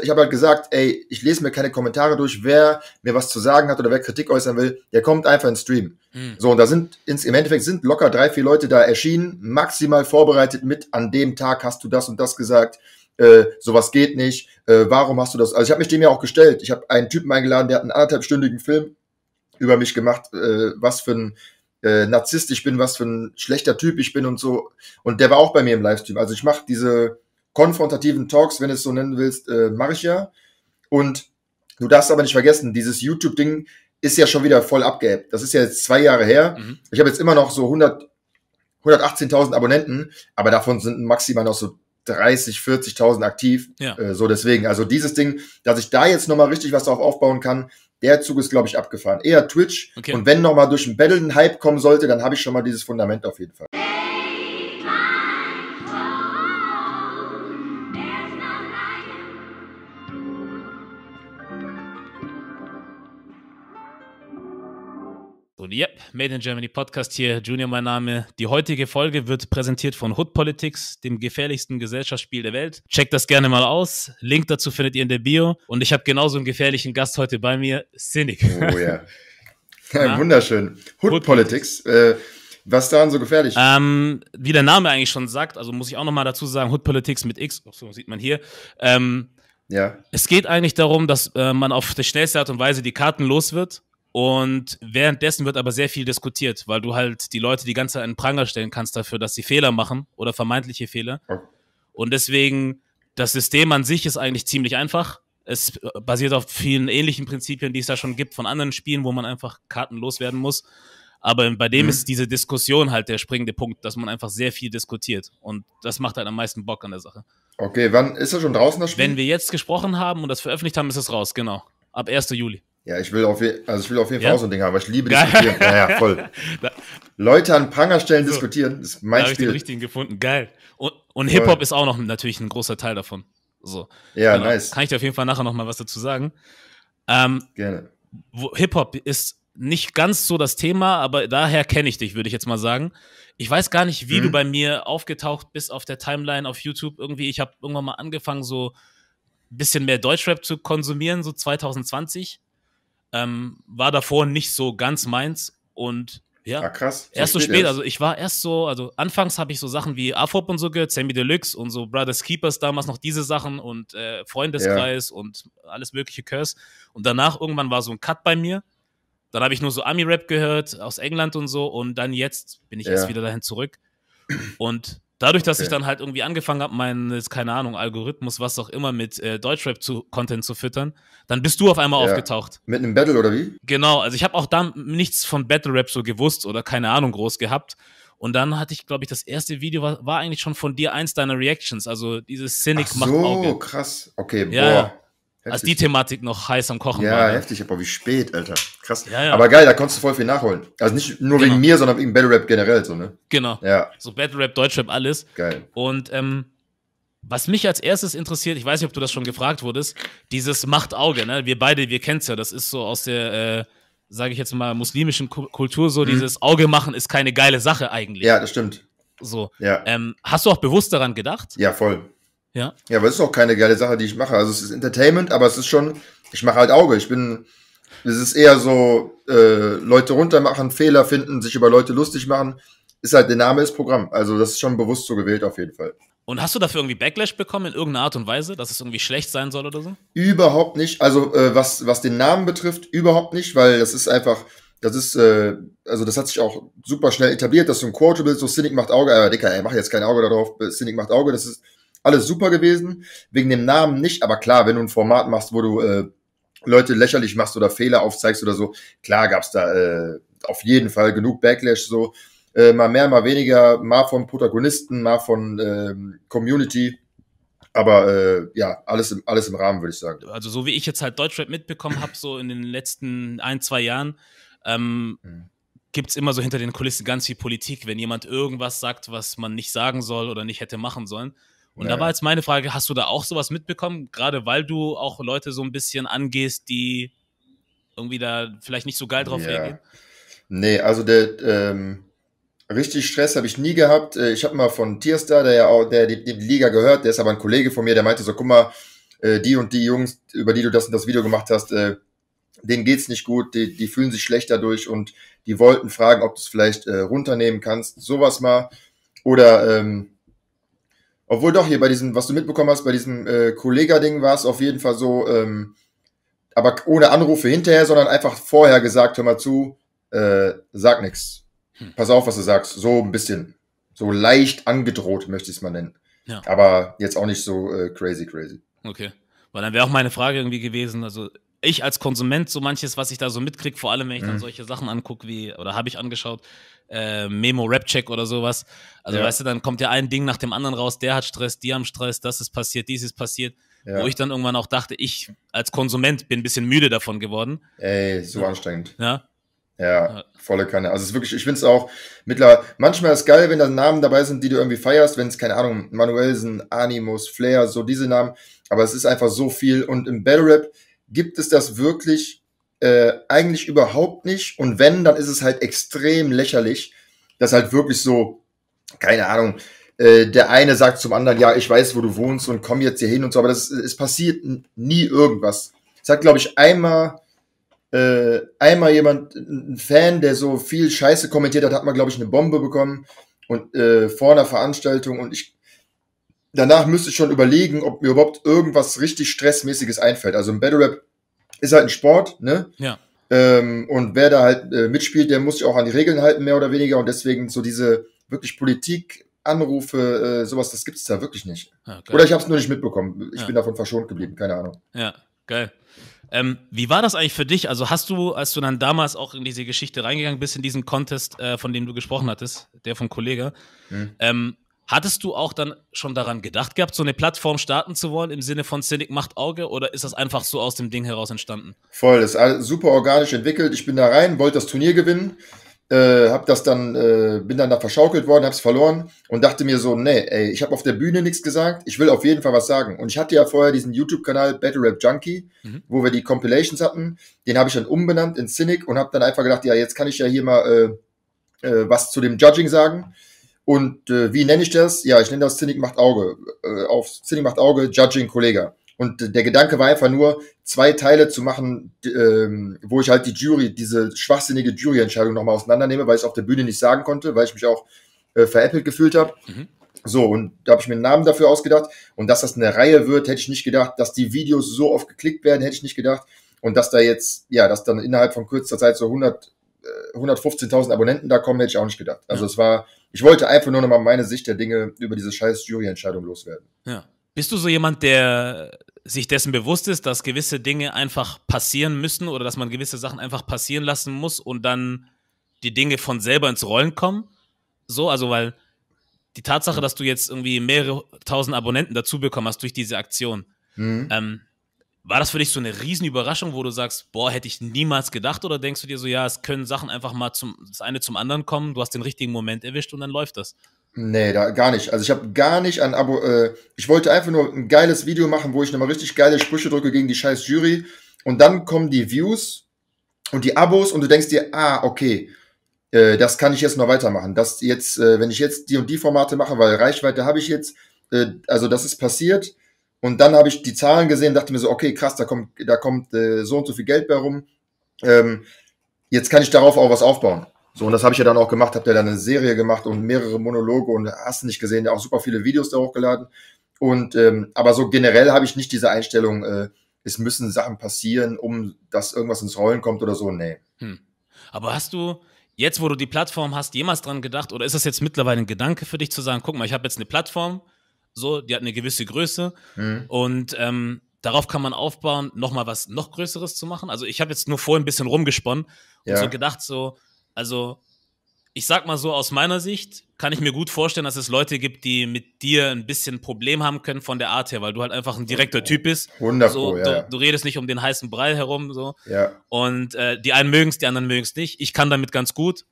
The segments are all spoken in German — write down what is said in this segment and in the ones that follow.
Ich habe halt gesagt, ey, ich lese mir keine Kommentare durch. Wer mir was zu sagen hat oder wer Kritik äußern will, der kommt einfach ins Stream. Mhm. So, und da sind ins, im Endeffekt sind locker drei, vier Leute da erschienen, maximal vorbereitet mit, an dem Tag hast du das und das gesagt, äh, sowas geht nicht, äh, warum hast du das? Also ich habe mich dem ja auch gestellt. Ich habe einen Typen eingeladen, der hat einen anderthalbstündigen Film über mich gemacht, äh, was für ein äh, Narzisst ich bin, was für ein schlechter Typ ich bin und so. Und der war auch bei mir im Livestream. Also ich mache diese konfrontativen Talks, wenn du es so nennen willst, äh, mache ich ja. Und du darfst aber nicht vergessen, dieses YouTube-Ding ist ja schon wieder voll abgehebt. Das ist ja jetzt zwei Jahre her. Mhm. Ich habe jetzt immer noch so 100, 118.000 Abonnenten, aber davon sind maximal noch so 30, 40.000 aktiv. Ja. Äh, so deswegen. Also dieses Ding, dass ich da jetzt nochmal richtig was drauf aufbauen kann, der Zug ist, glaube ich, abgefahren. Eher Twitch. Okay. Und wenn nochmal durch ein Battle ein Hype kommen sollte, dann habe ich schon mal dieses Fundament auf jeden Fall. Yep, Made in Germany Podcast hier, Junior mein Name. Die heutige Folge wird präsentiert von Hood Politics, dem gefährlichsten Gesellschaftsspiel der Welt. Checkt das gerne mal aus. Link dazu findet ihr in der Bio. Und ich habe genauso einen gefährlichen Gast heute bei mir, Cynic. Oh yeah. ja. Wunderschön. Hood, Hood Politics. Äh, was daran so gefährlich? Ähm, wie der Name eigentlich schon sagt, also muss ich auch nochmal dazu sagen, Hood Politics mit X, so sieht man hier. Ähm, ja. Es geht eigentlich darum, dass äh, man auf die schnellste Art und Weise die Karten los wird und währenddessen wird aber sehr viel diskutiert, weil du halt die Leute die ganze Zeit einen Pranger stellen kannst dafür, dass sie Fehler machen oder vermeintliche Fehler. Und deswegen, das System an sich ist eigentlich ziemlich einfach. Es basiert auf vielen ähnlichen Prinzipien, die es da schon gibt von anderen Spielen, wo man einfach Karten loswerden muss. Aber bei dem mhm. ist diese Diskussion halt der springende Punkt, dass man einfach sehr viel diskutiert. Und das macht halt am meisten Bock an der Sache. Okay, wann ist das schon draußen, das Spiel? Wenn wir jetzt gesprochen haben und das veröffentlicht haben, ist es raus, genau. Ab 1. Juli. Ja, ich will auf, also ich will auf jeden Fall ja? auch so ein Ding haben, weil ich liebe diskutieren. ja, ja, voll. Leute an Prangerstellen so, diskutieren, ist mein da Spiel. Ich den richtigen gefunden, geil. Und, und Hip-Hop ist auch noch natürlich ein großer Teil davon. So. Ja, genau. nice. Kann ich dir auf jeden Fall nachher nochmal was dazu sagen. Ähm, Gerne. Hip-Hop ist nicht ganz so das Thema, aber daher kenne ich dich, würde ich jetzt mal sagen. Ich weiß gar nicht, wie hm. du mhm. bei mir aufgetaucht bist auf der Timeline auf YouTube. Irgendwie, ich habe irgendwann mal angefangen, so ein bisschen mehr Deutschrap zu konsumieren, so 2020. Ähm, war davor nicht so ganz meins und ja, ah, krass. So erst so spät, spät. Also ich war erst so, also anfangs habe ich so Sachen wie AFOP und so gehört, Sammy Deluxe und so Brothers Keepers damals noch diese Sachen und äh, Freundeskreis ja. und alles mögliche Curse. Und danach irgendwann war so ein Cut bei mir. Dann habe ich nur so Army Rap gehört aus England und so und dann jetzt bin ich ja. erst wieder dahin zurück. Und Dadurch, dass ich dann halt irgendwie angefangen habe, meinen, keine Ahnung, Algorithmus, was auch immer, mit äh, Deutschrap-Content zu, füttern, dann bist du auf einmal ja. aufgetaucht. Mit einem Battle oder wie? Genau, also ich habe auch da nichts von Battle Rap so gewusst oder keine Ahnung groß gehabt. Und dann hatte ich, glaube ich, das erste Video war, war, eigentlich schon von dir eins deiner Reactions, also dieses Cynic Ach so, macht Auge. krass. Okay, boah. Ja, Heftig. Also die Thematik noch heiß am Kochen ja, war. Ja, ne? heftig, aber wie spät, Alter. Krass. Ja, ja. Aber geil, da konntest du voll viel nachholen. Also nicht nur genau. wegen mir, sondern wegen Battle Rap generell, so, ne? Genau. Ja. So Battle Rap, Deutschrap, alles. Geil. Und ähm, was mich als erstes interessiert, ich weiß nicht, ob du das schon gefragt wurdest, dieses Macht-Auge, ne? Wir beide, wir kennen es ja, das ist so aus der, äh, sage ich jetzt mal, muslimischen Kultur so, mhm. dieses Auge machen ist keine geile Sache eigentlich. Ja, das stimmt. So. Ja. Ähm, hast du auch bewusst daran gedacht? Ja, voll. Ja. Ja, aber es ist auch keine geile Sache, die ich mache. Also es ist Entertainment, aber es ist schon, ich mache halt Auge. Ich bin, es ist eher so, äh, Leute runtermachen, Fehler finden, sich über Leute lustig machen. Ist halt, der Name ist Programm. Also das ist schon bewusst so gewählt auf jeden Fall. Und hast du dafür irgendwie Backlash bekommen in irgendeiner Art und Weise, dass es irgendwie schlecht sein soll oder so? Überhaupt nicht. Also äh, was, was den Namen betrifft, überhaupt nicht, weil das ist einfach, das ist, äh, also das hat sich auch super schnell etabliert, dass du ein Quotable so Cynic macht Auge, äh, Dicker, ey, mach jetzt kein Auge darauf, Cynic macht Auge, das ist, alles super gewesen. Wegen dem Namen nicht, aber klar, wenn du ein Format machst, wo du äh, Leute lächerlich machst oder Fehler aufzeigst oder so, klar gab es da äh, auf jeden Fall genug Backlash so. Äh, mal mehr, mal weniger, mal von Protagonisten, mal von äh, Community. Aber äh, ja, alles im, alles im Rahmen, würde ich sagen. Also so wie ich jetzt halt Deutschrap mitbekommen habe, so in den letzten ein, zwei Jahren, ähm, mhm. gibt es immer so hinter den Kulissen ganz viel Politik, wenn jemand irgendwas sagt, was man nicht sagen soll oder nicht hätte machen sollen. Und ja, da war jetzt meine Frage, hast du da auch sowas mitbekommen, gerade weil du auch Leute so ein bisschen angehst, die irgendwie da vielleicht nicht so geil drauf ja. reagieren? Nee, also der ähm, richtig Stress habe ich nie gehabt. Äh, ich habe mal von Tierstar, der ja auch, der die, die, Liga gehört, der ist aber ein Kollege von mir, der meinte so, guck mal, äh, die und die Jungs, über die du das und das Video gemacht hast, äh, denen geht's nicht gut, die, die fühlen sich schlecht dadurch und die wollten fragen, ob du es vielleicht äh, runternehmen kannst, sowas mal. Oder ähm, obwohl doch hier bei diesem, was du mitbekommen hast, bei diesem äh, Kollega-Ding war es auf jeden Fall so, ähm, aber ohne Anrufe hinterher, sondern einfach vorher gesagt, hör mal zu, äh, sag nix. Hm. Pass auf, was du sagst. So ein bisschen. So leicht angedroht, möchte ich es mal nennen. Ja. Aber jetzt auch nicht so äh, crazy, crazy. Okay. Weil dann wäre auch meine Frage irgendwie gewesen, also ich als Konsument so manches, was ich da so mitkriege, vor allem wenn ich dann mhm. solche Sachen angucke wie, oder habe ich angeschaut, äh, Memo Rap Check oder sowas. Also ja. weißt du, dann kommt ja ein Ding nach dem anderen raus, der hat Stress, die haben Stress, das ist passiert, dies ist passiert. Ja. Wo ich dann irgendwann auch dachte, ich als Konsument bin ein bisschen müde davon geworden. Ey, so ja. anstrengend. Ja. Ja, volle Kanne. Also es ist wirklich, ich finde es auch mittlerweile, manchmal ist es geil, wenn da Namen dabei sind, die du irgendwie feierst, wenn es, keine Ahnung, Manuelsen, Animus, Flair, so diese Namen, aber es ist einfach so viel und im Battle Rap, gibt es das wirklich äh, eigentlich überhaupt nicht. Und wenn, dann ist es halt extrem lächerlich, dass halt wirklich so, keine Ahnung, äh, der eine sagt zum anderen, ja, ich weiß, wo du wohnst und komm jetzt hier hin und so, aber das, es passiert nie irgendwas. Es hat, glaube ich, einmal, äh, einmal jemand, ein Fan, der so viel Scheiße kommentiert hat, hat mal, glaube ich, eine Bombe bekommen und äh, vor einer Veranstaltung und ich danach müsste ich schon überlegen, ob mir überhaupt irgendwas richtig Stressmäßiges einfällt. Also ein Battle Rap ist halt ein Sport, ne? Ja. Ähm, und wer da halt äh, mitspielt, der muss sich auch an die Regeln halten, mehr oder weniger. Und deswegen so diese wirklich Politik, Anrufe, äh, sowas, das gibt es da wirklich nicht. Ah, oder ich habe es nur nicht mitbekommen. Ich ja. bin davon verschont geblieben, keine Ahnung. Ja, geil. Ähm, wie war das eigentlich für dich? Also hast du, als du dann damals auch in diese Geschichte reingegangen bist, in diesen Contest, äh, von dem du gesprochen hattest, der vom Kollege, mhm. ähm, Hattest du auch dann schon daran gedacht gehabt, so eine Plattform starten zu wollen im Sinne von Cynic macht Auge oder ist das einfach so aus dem Ding heraus entstanden? Voll, das ist super organisch entwickelt. Ich bin da rein, wollte das Turnier gewinnen, äh, hab das dann, äh, bin dann da verschaukelt worden, hab's verloren und dachte mir so, nee, ey, ich habe auf der Bühne nichts gesagt, ich will auf jeden Fall was sagen. Und ich hatte ja vorher diesen YouTube-Kanal Battle Rap Junkie, mhm. wo wir die Compilations hatten, den habe ich dann umbenannt in Cynic und habe dann einfach gedacht, ja, jetzt kann ich ja hier mal äh, äh was zu dem Judging sagen. Und äh, wie nenne ich das? Ja, ich nenne das Zinnig macht Auge. Äh, auf Zinnig macht Auge, Judging Kollege. Und äh, der Gedanke war einfach nur, zwei Teile zu machen, ähm, wo ich halt die Jury, diese schwachsinnige Juryentscheidung nochmal auseinandernehme, weil ich es auf der Bühne nicht sagen konnte, weil ich mich auch äh, veräppelt gefühlt habe. Mhm. So, und da habe ich mir einen Namen dafür ausgedacht. Und dass das eine Reihe wird, hätte ich nicht gedacht. Dass die Videos so oft geklickt werden, hätte ich nicht gedacht. Und dass da jetzt, ja, dass dann innerhalb von kürzester Zeit so 100, äh, 115.000 Abonnenten da kommen, hätte ich auch nicht gedacht. Also ja. es war ich wollte einfach nur noch mal meine Sicht der Dinge über diese scheiß Juryentscheidung loswerden. Ja. Bist du so jemand, der sich dessen bewusst ist, dass gewisse Dinge einfach passieren müssen oder dass man gewisse Sachen einfach passieren lassen muss und dann die Dinge von selber ins Rollen kommen? So, also weil die Tatsache, dass du jetzt irgendwie mehrere tausend Abonnenten dazu bekommen hast durch diese Aktion, mhm. ähm, war das für dich so eine Riesenüberraschung, wo du sagst, boah, hätte ich niemals gedacht? Oder denkst du dir so, ja, es können Sachen einfach mal zum, das eine zum anderen kommen, du hast den richtigen Moment erwischt und dann läuft das? Nee, da, gar nicht. Also ich habe gar nicht an Abo. Äh, ich wollte einfach nur ein geiles Video machen, wo ich nochmal richtig geile Sprüche drücke gegen die scheiß Jury. Und dann kommen die Views und die Abos und du denkst dir, ah, okay, äh, das kann ich jetzt noch weitermachen. Das jetzt, äh, wenn ich jetzt die und die Formate mache, weil Reichweite habe ich jetzt, äh, also das ist passiert und dann habe ich die Zahlen gesehen, dachte mir so, okay, krass, da kommt, da kommt äh, so und so viel Geld bei rum. Ähm, jetzt kann ich darauf auch was aufbauen. So, und das habe ich ja dann auch gemacht, habe ja dann eine Serie gemacht und mehrere Monologe und hast nicht gesehen, ja auch super viele Videos da hochgeladen. Und ähm, aber so generell habe ich nicht diese Einstellung, äh, es müssen Sachen passieren, um dass irgendwas ins Rollen kommt oder so. Nee. Hm. Aber hast du, jetzt, wo du die Plattform hast, jemals dran gedacht oder ist das jetzt mittlerweile ein Gedanke für dich zu sagen, guck mal, ich habe jetzt eine Plattform, so, die hat eine gewisse Größe. Mhm. Und ähm, darauf kann man aufbauen, nochmal was noch Größeres zu machen. Also ich habe jetzt nur vorhin ein bisschen rumgesponnen und so gedacht, so, also ich sag mal so, aus meiner Sicht kann ich mir gut vorstellen, dass es Leute gibt, die mit dir ein bisschen Problem haben können von der Art her, weil du halt einfach ein direkter Typ bist. Wunderbar. So, ja, du, du, redest nicht um den heißen Brei herum. So. Ja. Und äh, die einen mögen es, die anderen mögen es nicht. Ich kann damit ganz gut.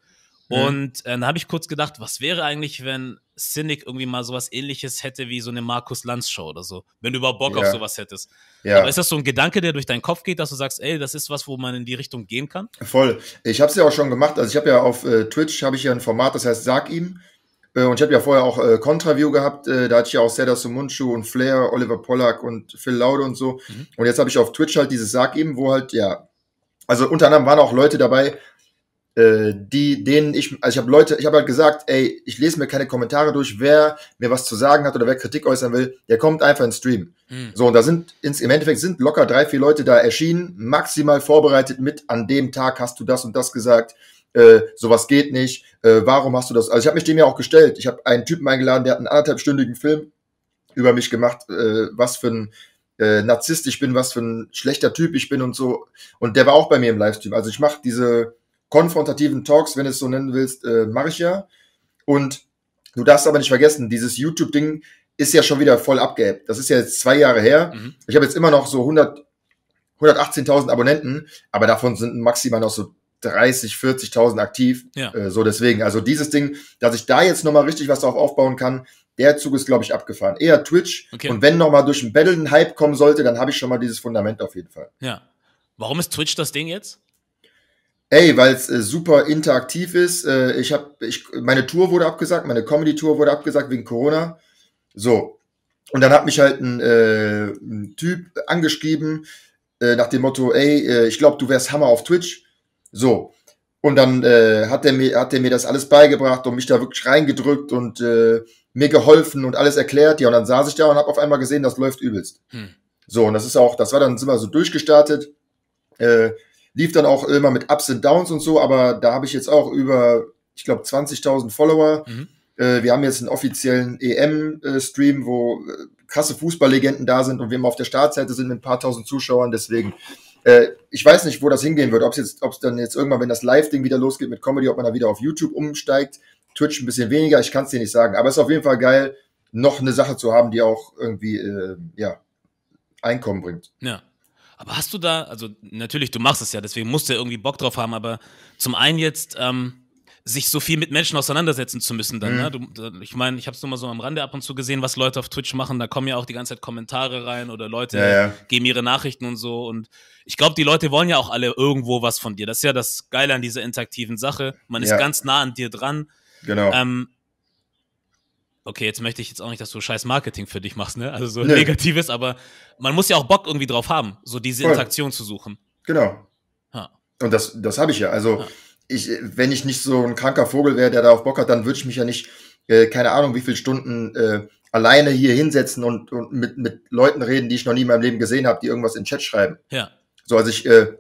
Mhm. Und äh, dann habe ich kurz gedacht, was wäre eigentlich, wenn Cynic irgendwie mal sowas ähnliches hätte wie so eine Markus Lanz-Show oder so, wenn du überhaupt Bock ja. auf sowas hättest. Ja. Aber ist das so ein Gedanke, der durch deinen Kopf geht, dass du sagst, ey, das ist was, wo man in die Richtung gehen kann? Voll. Ich habe es ja auch schon gemacht. Also ich habe ja auf äh, Twitch habe ich ja ein Format, das heißt Sag ihm. Äh, und ich habe ja vorher auch äh, Contraview gehabt. Äh, da hatte ich ja auch Seda Sumunchu und Flair, Oliver Pollack und Phil Laude und so. Mhm. Und jetzt habe ich auf Twitch halt dieses Sag ihm, wo halt ja also unter anderem waren auch Leute dabei, äh, die, denen ich, also ich habe Leute, ich habe halt gesagt, ey, ich lese mir keine Kommentare durch, wer mir was zu sagen hat oder wer Kritik äußern will, der kommt einfach ins Stream. Mhm. So, und da sind, ins, im Endeffekt sind locker drei, vier Leute da erschienen, maximal vorbereitet mit, an dem Tag hast du das und das gesagt, äh, sowas geht nicht, äh, warum hast du das? Also ich habe mich dem ja auch gestellt. Ich habe einen Typen eingeladen, der hat einen anderthalbstündigen Film über mich gemacht, äh, was für ein äh, Narzisst ich bin, was für ein schlechter Typ ich bin und so. Und der war auch bei mir im Livestream. Also ich mache diese konfrontativen Talks, wenn du es so nennen willst, äh, mache ich ja. Und du darfst aber nicht vergessen, dieses YouTube-Ding ist ja schon wieder voll abgehebt. Das ist ja jetzt zwei Jahre her. Mhm. Ich habe jetzt immer noch so 100, 118.000 Abonnenten, aber davon sind maximal noch so 30, 40.000 aktiv. Ja. Äh, so deswegen. Also dieses Ding, dass ich da jetzt nochmal richtig was drauf aufbauen kann, der Zug ist, glaube ich, abgefahren. Eher Twitch. Okay. Und wenn nochmal durch ein Battle ein Hype kommen sollte, dann habe ich schon mal dieses Fundament auf jeden Fall. Ja. Warum ist Twitch das Ding jetzt? Ey, weil es äh, super interaktiv ist. Äh, ich habe, ich, meine Tour wurde abgesagt, meine Comedy-Tour wurde abgesagt wegen Corona. So. Und dann hat mich halt ein, äh, ein Typ angeschrieben äh, nach dem Motto, ey, äh, ich glaube, du wärst Hammer auf Twitch. So. Und dann äh, hat er mir, hat er mir das alles beigebracht und mich da wirklich reingedrückt und mir geholfen und alles erklärt. Ja, und dann saß ich da und habe auf einmal gesehen, das läuft übelst. Hm. So, und das ist auch, das war dann sind wir so durchgestartet. Äh, Lief dann auch immer mit Ups und Downs und so, aber da habe ich jetzt auch über, ich glaube, 20.000 Follower. Mhm. Äh, wir haben jetzt einen offiziellen EM-Stream, wo äh, krasse Fußballlegenden da sind und wir immer auf der Startseite sind mit ein paar tausend Zuschauern. Deswegen, äh, ich weiß nicht, wo das hingehen wird. Ob es jetzt, ob es dann jetzt irgendwann, wenn das Live-Ding wieder losgeht mit Comedy, ob man da wieder auf YouTube umsteigt. Twitch ein bisschen weniger, ich kann es dir nicht sagen. Aber es ist auf jeden Fall geil, noch eine Sache zu haben, die auch irgendwie äh, ja, Einkommen bringt. Ja. Aber hast du da, also natürlich, du machst es ja, deswegen musst du ja irgendwie Bock drauf haben, aber zum einen jetzt ähm, sich so viel mit Menschen auseinandersetzen zu müssen, dann, ne? mhm. ne? du, ich meine, ich habe es nur mal so am Rande ab und zu gesehen, was Leute auf Twitch machen, da kommen ja auch die ganze Zeit Kommentare rein oder Leute ja, ja. geben ihre Nachrichten und so und ich glaube, die Leute wollen ja auch alle irgendwo was von dir. Das ist ja das Geile an dieser interaktiven Sache. Man ist ja. ganz nah an dir dran. Genau. Ähm, okay, jetzt möchte ich jetzt auch nicht, dass du scheiß Marketing für dich machst, ne? Also so nee. negatives, aber man muss ja auch Bock irgendwie drauf haben, so diese Voll. Interaktion zu suchen. Genau. Ha. Und das, das habe ich ja. Also ha. ich, wenn ich nicht so ein kranker Vogel wäre, der darauf Bock hat, dann würde ich mich ja nicht, äh, keine Ahnung, wie viele Stunden äh, alleine hier hinsetzen und, und mit, mit Leuten reden, die ich noch nie in meinem Leben gesehen habe, die irgendwas in Chat schreiben. Ja. So, also ich, äh,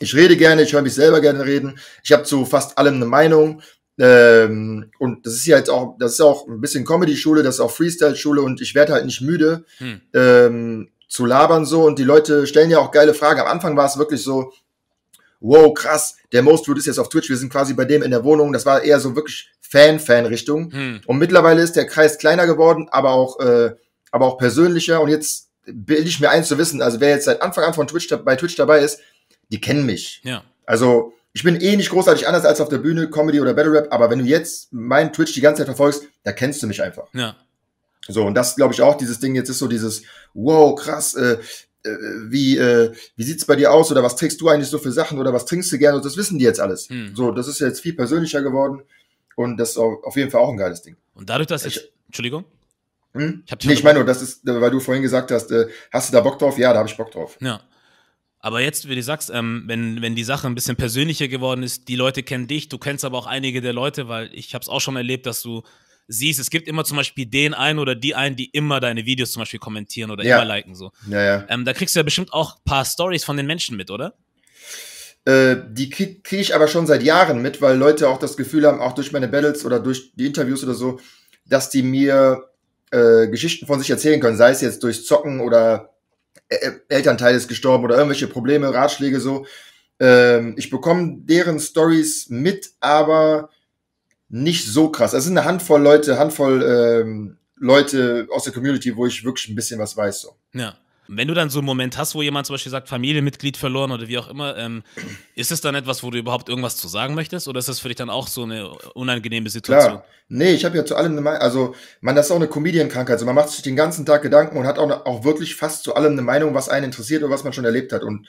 ich rede gerne, ich höre mich selber gerne reden, ich habe zu fast allem eine Meinung, ähm, und das ist ja jetzt auch, das ist auch ein bisschen Comedy-Schule, das ist auch Freestyle-Schule und ich werde halt nicht müde hm. ähm, zu labern so und die Leute stellen ja auch geile Fragen. Am Anfang war es wirklich so, wow, krass, der Most Root ist jetzt auf Twitch, wir sind quasi bei dem in der Wohnung. Das war eher so wirklich Fan-Fan-Richtung. Hm. Und mittlerweile ist der Kreis kleiner geworden, aber auch, äh, aber auch persönlicher. Und jetzt bilde ich mir eins zu wissen, also wer jetzt seit Anfang an von Twitch bei Twitch dabei ist, die kennen mich. Ja. Also ich bin eh nicht großartig anders als auf der Bühne, Comedy oder Battle Rap, aber wenn du jetzt meinen Twitch die ganze Zeit verfolgst, da kennst du mich einfach. Ja. So, und das glaube ich auch, dieses Ding jetzt ist so dieses, wow, krass, äh, äh, wie, äh, wie sieht's bei dir aus oder was trägst du eigentlich so für Sachen oder was trinkst du gerne und das wissen die jetzt alles. Hm. So, das ist jetzt viel persönlicher geworden und das ist auf jeden Fall auch ein geiles Ding. Und dadurch, dass ich, Entschuldigung? Hm? Ich, nee, ich meine, das ist, weil du vorhin gesagt hast, äh, hast du da Bock drauf? Ja, da habe ich Bock drauf. Ja. Aber jetzt, wie du sagst, ähm, wenn, wenn die Sache ein bisschen persönlicher geworden ist, die Leute kennen dich, du kennst aber auch einige der Leute, weil ich habe es auch schon erlebt, dass du siehst, es gibt immer zum Beispiel den einen oder die einen, die immer deine Videos zum Beispiel kommentieren oder ja. immer liken. So. Ja, ja. Ähm, da kriegst du ja bestimmt auch ein paar Stories von den Menschen mit, oder? Äh, die kriege ich aber schon seit Jahren mit, weil Leute auch das Gefühl haben, auch durch meine Battles oder durch die Interviews oder so, dass die mir äh, Geschichten von sich erzählen können, sei es jetzt durch Zocken oder Elternteil ist gestorben oder irgendwelche Probleme, Ratschläge so. Ähm, ich bekomme deren Stories mit, aber nicht so krass. Es sind eine Handvoll Leute, Handvoll ähm, Leute aus der Community, wo ich wirklich ein bisschen was weiß. So. Ja. Und wenn du dann so einen Moment hast, wo jemand zum Beispiel sagt, Familienmitglied verloren oder wie auch immer, ähm, ist es dann etwas, wo du überhaupt irgendwas zu sagen möchtest? Oder ist das für dich dann auch so eine unangenehme Situation? Klar. Nee, ich habe ja zu allem eine Meinung. Also, man, das ist auch eine Comedian-Krankheit. Also, man macht sich den ganzen Tag Gedanken und hat auch, auch wirklich fast zu allem eine Meinung, was einen interessiert oder was man schon erlebt hat. Und,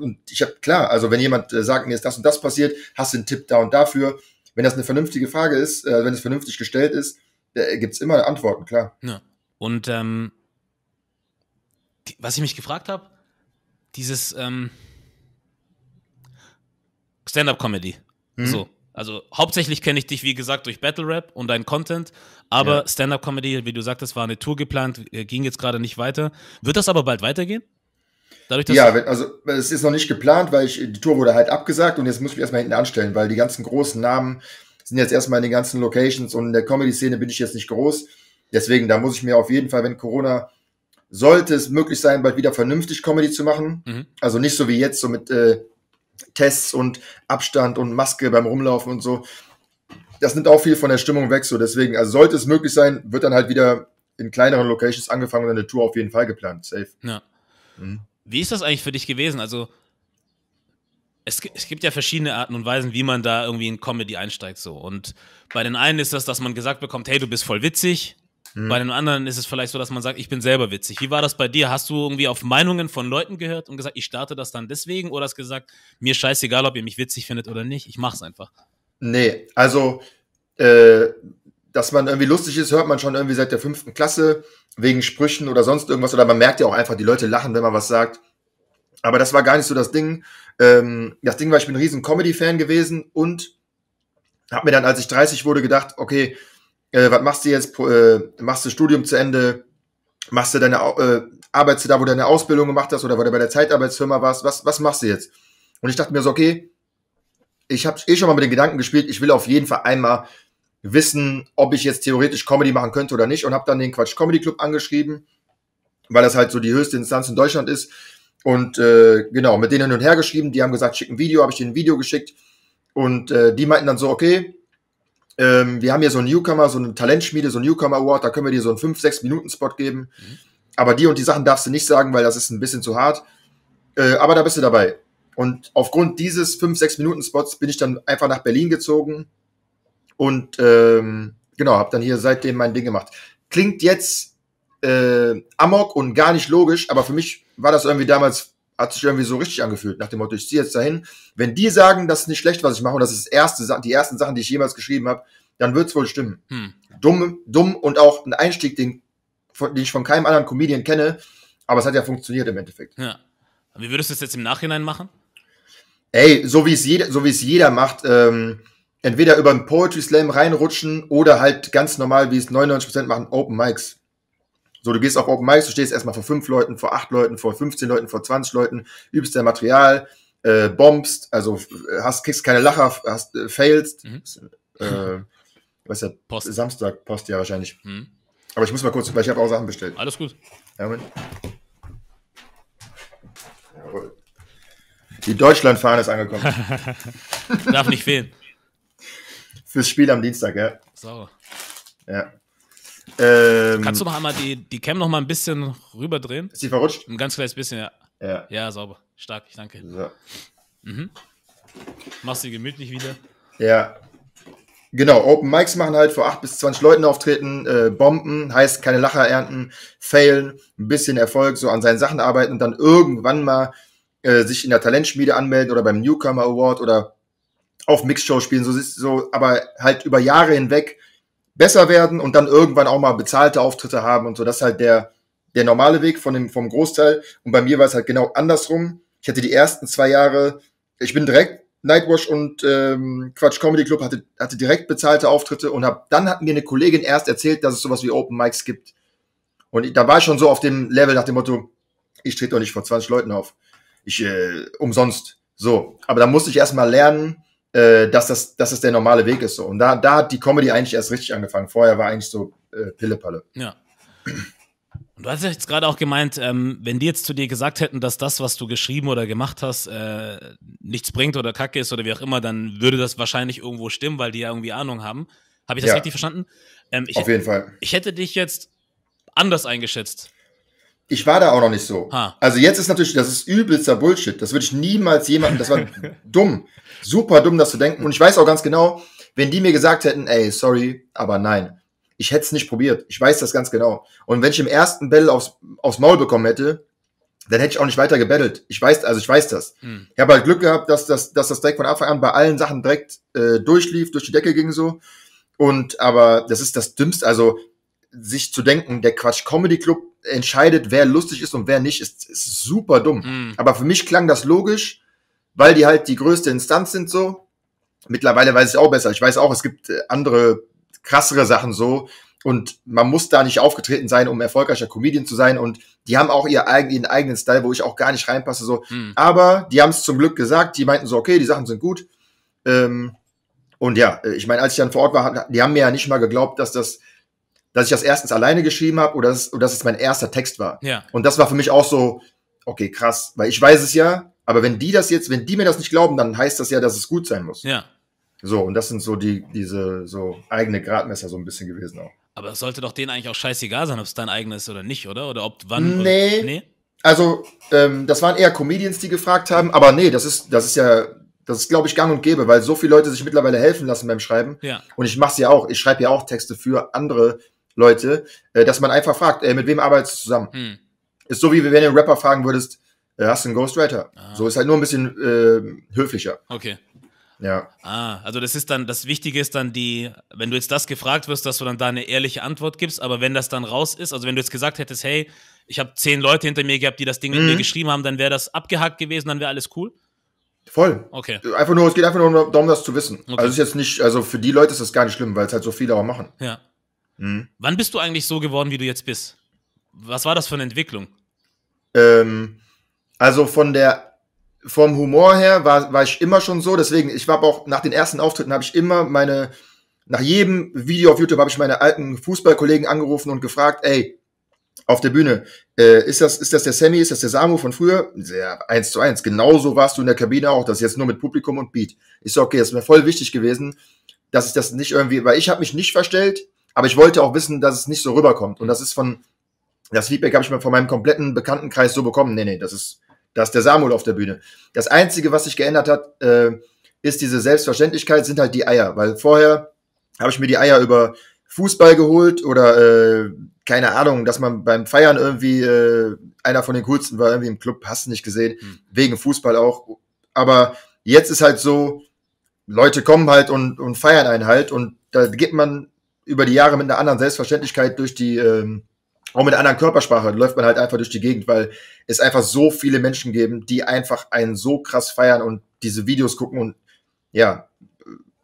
und ich habe, klar, also, wenn jemand äh, sagt, mir ist das und das passiert, hast du einen Tipp da und dafür. Wenn das eine vernünftige Frage ist, äh, wenn es vernünftig gestellt ist, äh, gibt es immer Antworten, klar. Ja. Und, ähm, die, was ich mich gefragt habe, dieses ähm, Stand-up-Comedy. Mhm. So. Also hauptsächlich kenne ich dich, wie gesagt, durch Battle Rap und deinen Content, aber ja. Stand-up-Comedy, wie du sagtest, war eine Tour geplant, äh, ging jetzt gerade nicht weiter. Wird das aber bald weitergehen? Dadurch, ja, also es ist noch nicht geplant, weil ich, die Tour wurde halt abgesagt und jetzt muss ich mich erstmal hinten anstellen, weil die ganzen großen Namen sind jetzt erstmal in den ganzen Locations und in der Comedy-Szene bin ich jetzt nicht groß. Deswegen, da muss ich mir auf jeden Fall, wenn Corona sollte es möglich sein, bald wieder vernünftig Comedy zu machen. Mhm. Also nicht so wie jetzt, so mit äh, Tests und Abstand und Maske beim Rumlaufen und so. Das nimmt auch viel von der Stimmung weg. So deswegen, also sollte es möglich sein, wird dann halt wieder in kleineren Locations angefangen und eine Tour auf jeden Fall geplant. Safe. Ja. Mhm. Wie ist das eigentlich für dich gewesen? Also es, es, gibt ja verschiedene Arten und Weisen, wie man da irgendwie in Comedy einsteigt so. Und bei den einen ist das, dass man gesagt bekommt, hey, du bist voll witzig. Mhm. Bei den anderen ist es vielleicht so, dass man sagt, ich bin selber witzig. Wie war das bei dir? Hast du irgendwie auf Meinungen von Leuten gehört und gesagt, ich starte das dann deswegen oder hast du gesagt, mir scheißegal, ob ihr mich witzig findet oder nicht, ich mach's einfach? Nee, also äh, dass man irgendwie lustig ist, hört man schon irgendwie seit der fünften Klasse wegen Sprüchen oder sonst irgendwas. Oder man merkt ja auch einfach, die Leute lachen, wenn man was sagt. Aber das war gar nicht so das Ding. Ähm, das Ding war, ich bin ein riesen Comedy-Fan gewesen und habe mir dann, als ich 30 wurde, gedacht, okay, äh, was machst du jetzt? Äh, machst du Studium zu Ende? Machst du deine, äh, arbeitest du da, wo du deine Ausbildung gemacht hast oder wo du bei der Zeitarbeitsfirma warst? Was, was machst du jetzt? Und ich dachte mir so, okay, ich habe eh schon mal mit den Gedanken gespielt, ich will auf jeden Fall einmal wissen, ob ich jetzt theoretisch Comedy machen könnte oder nicht und habe dann den Quatsch Comedy Club angeschrieben, weil das halt so die höchste Instanz in Deutschland ist und äh, genau, mit denen hin und her geschrieben, die haben gesagt, schick ein Video, habe ich denen ein Video geschickt und äh, die meinten dann so, okay, ähm, wir haben hier so einen Newcomer, so eine Talentschmiede, so einen Newcomer Award, da können wir dir so einen 5, 6 Minuten Spot geben. Mhm. Aber die und die Sachen darfst du nicht sagen, weil das ist ein bisschen zu hart. Äh, aber da bist du dabei. Und aufgrund dieses 5, 6 Minuten Spots bin ich dann einfach nach Berlin gezogen und ähm, genau, habe dann hier seitdem mein Ding gemacht. Klingt jetzt äh, amok und gar nicht logisch, aber für mich war das irgendwie damals hat sich irgendwie so richtig angefühlt, nach dem Motto, ich ziehe jetzt dahin. Wenn die sagen, das ist nicht schlecht, was ich mache, und das ist erste, die ersten Sachen, die ich jemals geschrieben habe, dann wird es wohl stimmen. Hm. Dumm, dumm und auch ein Einstieg, den, den ich von keinem anderen Comedian kenne, aber es hat ja funktioniert im Endeffekt. Ja. Wie würdest du es jetzt im Nachhinein machen? Ey, so wie es jeder, so wie es jeder macht, ähm, entweder über einen Poetry Slam reinrutschen oder halt ganz normal, wie es 99% machen, Open Mics. So, du gehst auf Open Mics, du stehst erstmal vor fünf Leuten, vor acht Leuten, vor 15 Leuten, vor 20 Leuten, übst dein Material, äh, bombst, also äh, hast, kriegst keine Lacher, hast, äh, failst. Mhm. Äh, was ja, Samstag, Post ja wahrscheinlich. Mhm. Aber ich muss mal kurz, weil ich habe auch Sachen bestellt. Alles gut. Ja, Moment. Jawohl. Die Deutschlandfahne ist angekommen. Darf nicht fehlen. Fürs Spiel am Dienstag, ja. Sauer. Ja. Ähm, Kannst du noch einmal die, die Cam noch mal ein bisschen rüberdrehen? Ist sie verrutscht? Ein ganz kleines bisschen, ja. Ja, ja sauber. Stark, ich danke. So. Mhm. Machst du gemütlich wieder? Ja. Genau, Open Mics machen halt vor 8 bis 20 Leuten auftreten, äh, bomben, heißt keine Lacher ernten, failen, ein bisschen Erfolg, so an seinen Sachen arbeiten und dann irgendwann mal äh, sich in der Talentschmiede anmelden oder beim Newcomer Award oder auf Mixshow spielen, so, so aber halt über Jahre hinweg besser werden und dann irgendwann auch mal bezahlte Auftritte haben und so. Das ist halt der, der normale Weg von dem, vom Großteil. Und bei mir war es halt genau andersrum. Ich hatte die ersten zwei Jahre, ich bin direkt Nightwash und ähm, Quatsch Comedy Club hatte, hatte direkt bezahlte Auftritte und hab, dann hat mir eine Kollegin erst erzählt, dass es sowas wie Open Mics gibt. Und da war ich schon so auf dem Level nach dem Motto, ich trete doch nicht vor 20 Leuten auf. Ich, äh, umsonst. So. Aber da musste ich erstmal lernen, äh, dass, das, dass das der normale Weg ist. So. Und da, da hat die Comedy eigentlich erst richtig angefangen. Vorher war eigentlich so äh, Pille-Palle. Ja. Und du hast jetzt gerade auch gemeint, ähm, wenn die jetzt zu dir gesagt hätten, dass das, was du geschrieben oder gemacht hast, äh, nichts bringt oder kacke ist oder wie auch immer, dann würde das wahrscheinlich irgendwo stimmen, weil die ja irgendwie Ahnung haben. Habe ich das ja. richtig verstanden? Ähm, ich, Auf jeden Fall. Ich hätte dich jetzt anders eingeschätzt ich war da auch noch nicht so. Ha. Also jetzt ist natürlich, das ist übelster Bullshit. Das würde ich niemals jemandem, das war dumm. Super dumm, das zu denken. Und ich weiß auch ganz genau, wenn die mir gesagt hätten, ey, sorry, aber nein. Ich hätte es nicht probiert. Ich weiß das ganz genau. Und wenn ich im ersten Battle aufs, aufs Maul bekommen hätte, dann hätte ich auch nicht weiter gebettelt. Ich weiß, also ich weiß das. Hm. Ich habe halt Glück gehabt, dass das, dass das direkt von Anfang an bei allen Sachen direkt äh, durchlief, durch die Decke ging so. Und aber das ist das Dümmste. Also sich zu denken, der Quatsch Comedy Club entscheidet, wer lustig ist und wer nicht, ist, ist super dumm. Mhm. Aber für mich klang das logisch, weil die halt die größte Instanz sind so. Mittlerweile weiß ich auch besser. Ich weiß auch, es gibt äh, andere krassere Sachen so. Und man muss da nicht aufgetreten sein, um erfolgreicher Comedian zu sein. Und die haben auch ihr eigen, ihren eigenen Style, wo ich auch gar nicht reinpasse. So. Mhm. Aber die haben es zum Glück gesagt. Die meinten so, okay, die Sachen sind gut. Ähm, und ja, äh, ich meine, als ich dann vor Ort war, die haben mir ja nicht mal geglaubt, dass das dass ich das erstens alleine geschrieben habe oder, dass, oder dass es mein erster Text war. Ja. Und das war für mich auch so, okay, krass, weil ich weiß es ja, aber wenn die das jetzt, wenn die mir das nicht glauben, dann heißt das ja, dass es gut sein muss. Ja. So, und das sind so die, diese so eigene Gradmesser so ein bisschen gewesen auch. Aber es sollte doch denen eigentlich auch scheißegal sein, ob es dein eigenes ist oder nicht, oder? Oder ob wann. Nee. Oder, nee? Also, ähm, das waren eher Comedians, die gefragt haben, aber nee, das ist, das ist ja, das ist, glaube ich, gang und gäbe, weil so viele Leute sich mittlerweile helfen lassen beim Schreiben. Ja. Und ich mache es ja auch. Ich schreibe ja auch Texte für andere Leute, äh, dass man einfach fragt, äh, mit wem arbeitest du zusammen? Hm. Ist so wie wenn du einen Rapper fragen würdest, äh, hast du einen Ghostwriter? Ah. So ist halt nur ein bisschen ähm, höflicher. Okay. Ja. Ah, also das ist dann, das Wichtige ist dann die, wenn du jetzt das gefragt wirst, dass du dann da eine ehrliche Antwort gibst, aber wenn das dann raus ist, also wenn du jetzt gesagt hättest, hey, ich habe zehn Leute hinter mir gehabt, die das Ding mhm. mit mir mhm. geschrieben haben, dann wäre das abgehakt gewesen, dann wäre alles cool. Voll. Okay. Einfach nur, es geht einfach nur darum, das zu wissen. Okay. Also ist jetzt nicht, also für die Leute ist das gar nicht schlimm, weil es halt so viele auch machen. Ja. Mhm. Wann bist du eigentlich so geworden, wie du jetzt bist? Was war das für eine Entwicklung? Ähm, also von der vom Humor her war, war ich immer schon so, deswegen, ich war auch nach den ersten Auftritten habe ich immer meine, nach jedem Video auf YouTube habe ich meine alten Fußballkollegen angerufen und gefragt, ey, auf der Bühne, äh, ist, das, ist das der Sammy, ist das der Samu von früher? Sehr, eins zu eins. Genauso warst du in der Kabine auch, das jetzt nur mit Publikum und Beat. Ich so, okay, das ist mir voll wichtig gewesen, dass ich das nicht irgendwie, weil ich habe mich nicht verstellt, aber ich wollte auch wissen, dass es nicht so rüberkommt. Und mhm. das ist von, das Feedback habe ich mir von meinem kompletten Bekanntenkreis so bekommen. Nee, nee, das ist, das ist der Samuel auf der Bühne. Das Einzige, was sich geändert hat, äh, ist diese Selbstverständlichkeit, sind halt die Eier. Weil vorher habe ich mir die Eier über Fußball geholt oder äh, keine Ahnung, dass man beim Feiern irgendwie äh, einer von den coolsten war, irgendwie im Club, hast du nicht gesehen, mhm. wegen Fußball auch. Aber jetzt ist halt so, Leute kommen halt und, und feiern einen halt und da gibt man über die Jahre mit einer anderen Selbstverständlichkeit durch die, ähm, auch mit einer anderen Körpersprache läuft man halt einfach durch die Gegend, weil es einfach so viele Menschen geben, die einfach einen so krass feiern und diese Videos gucken und ja,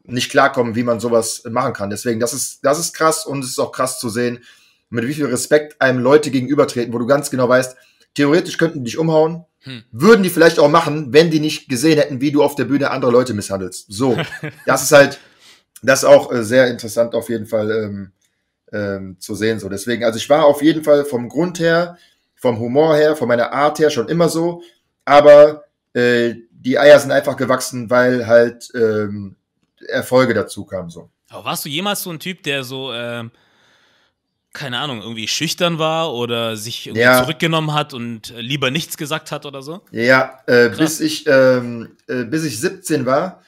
nicht klarkommen, wie man sowas machen kann. Deswegen, das ist, das ist krass und es ist auch krass zu sehen, mit wie viel Respekt einem Leute gegenübertreten, wo du ganz genau weißt, theoretisch könnten die dich umhauen, hm. würden die vielleicht auch machen, wenn die nicht gesehen hätten, wie du auf der Bühne andere Leute misshandelst. So, das ist halt, das ist auch äh, sehr interessant auf jeden Fall ähm, ähm, zu sehen. So, deswegen, also ich war auf jeden Fall vom Grund her, vom Humor her, von meiner Art her schon immer so, aber äh, die Eier sind einfach gewachsen, weil halt ähm, Erfolge dazu kamen. So. Aber warst du jemals so ein Typ, der so, ähm, keine Ahnung, irgendwie schüchtern war oder sich ja. zurückgenommen hat und lieber nichts gesagt hat oder so? Ja, äh, bis, ich, ähm, äh, bis ich 17 war,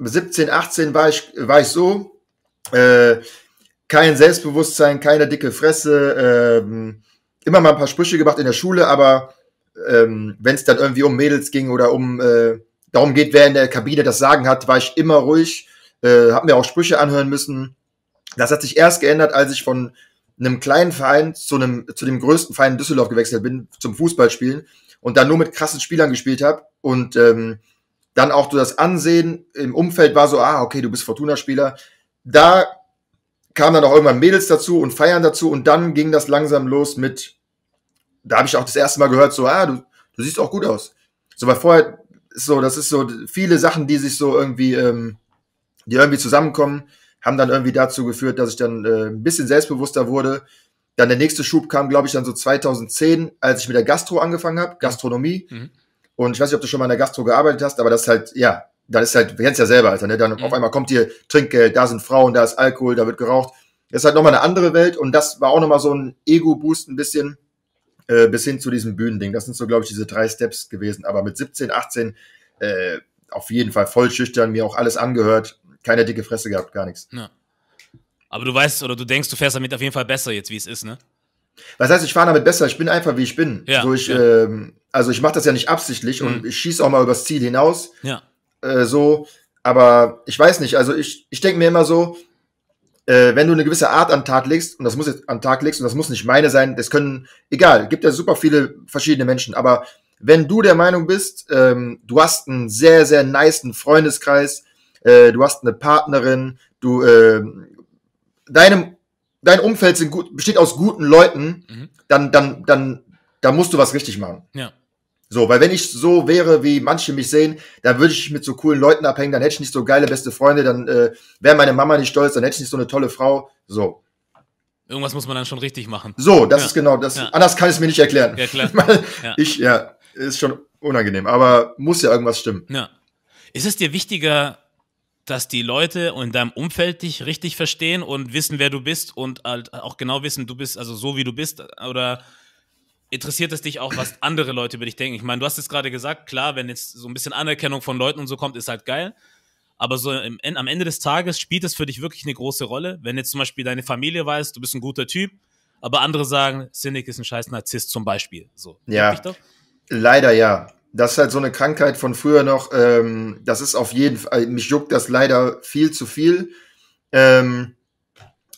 17, 18 war ich, war ich so, äh, kein Selbstbewusstsein, keine dicke Fresse, ähm, immer mal ein paar Sprüche gemacht in der Schule, aber ähm, wenn es dann irgendwie um Mädels ging oder um äh, darum geht, wer in der Kabine das Sagen hat, war ich immer ruhig, äh, habe mir auch Sprüche anhören müssen. Das hat sich erst geändert, als ich von einem kleinen Verein zu einem zu dem größten Verein in Düsseldorf gewechselt bin zum Fußballspielen und dann nur mit krassen Spielern gespielt habe und ähm, dann auch das Ansehen im Umfeld war so, ah, okay, du bist Fortuna-Spieler. Da kamen dann auch irgendwann Mädels dazu und Feiern dazu und dann ging das langsam los mit, da habe ich auch das erste Mal gehört, so, ah, du, du siehst auch gut aus. So, weil vorher, so, das ist so viele Sachen, die sich so irgendwie, ähm, die irgendwie zusammenkommen, haben dann irgendwie dazu geführt, dass ich dann äh, ein bisschen selbstbewusster wurde. Dann der nächste Schub kam, glaube ich, dann so 2010, als ich mit der Gastro angefangen habe, Gastronomie. Mhm. Und ich weiß nicht, ob du schon mal in der Gastro gearbeitet hast, aber das ist halt, ja, dann ist halt, wir kennen es ja selber, Alter, ne? Dann mhm. auf einmal kommt hier Trinkgeld, da sind Frauen, da ist Alkohol, da wird geraucht. Das ist halt nochmal eine andere Welt und das war auch nochmal so ein Ego-Boost ein bisschen äh, bis hin zu diesem Bühnending. Das sind so, glaube ich, diese drei Steps gewesen. Aber mit 17, 18 äh, auf jeden Fall voll schüchtern, mir auch alles angehört, keine dicke Fresse gehabt, gar nichts. Ja. Aber du weißt oder du denkst, du fährst damit auf jeden Fall besser jetzt, wie es ist, ne? Was heißt, ich fahre damit besser? Ich bin einfach, wie ich bin. Ja, so ich, ja. ähm, also ich mache das ja nicht absichtlich mhm. und ich schieße auch mal übers Ziel hinaus. Ja. Äh, so, aber ich weiß nicht. Also ich, ich denke mir immer so, äh, wenn du eine gewisse Art an Tag legst und das muss jetzt an Tag legst und das muss nicht meine sein, das können, egal, gibt ja super viele verschiedene Menschen. Aber wenn du der Meinung bist, ähm, du hast einen sehr, sehr niceen Freundeskreis, äh, du hast eine Partnerin, du ähm, deinem dein Umfeld sind gut, besteht aus guten Leuten, mhm. dann, dann, dann, dann musst du was richtig machen. Ja. So, weil wenn ich so wäre, wie manche mich sehen, dann würde ich mit so coolen Leuten abhängen, dann hätte ich nicht so geile beste Freunde, dann äh, wäre meine Mama nicht stolz, dann hätte ich nicht so eine tolle Frau. So. Irgendwas muss man dann schon richtig machen. So, das ja. ist genau das. Ja. Anders kann ich es mir nicht erklären. Ja, klar. ja. Ich, ja, ist schon unangenehm, aber muss ja irgendwas stimmen. Ja. Ist es dir wichtiger, dass die Leute in deinem Umfeld dich richtig verstehen und wissen, wer du bist und halt auch genau wissen, du bist also so, wie du bist? Oder interessiert es dich auch, was andere Leute über dich denken? Ich meine, du hast es gerade gesagt, klar, wenn jetzt so ein bisschen Anerkennung von Leuten und so kommt, ist halt geil. Aber so im, am Ende des Tages spielt es für dich wirklich eine große Rolle. Wenn jetzt zum Beispiel deine Familie weiß, du bist ein guter Typ, aber andere sagen, Cynic ist ein scheiß Narzisst zum Beispiel. So. Ja. Leider ja das ist halt so eine Krankheit von früher noch. Ähm, das ist auf jeden Fall, mich juckt das leider viel zu viel. Ähm,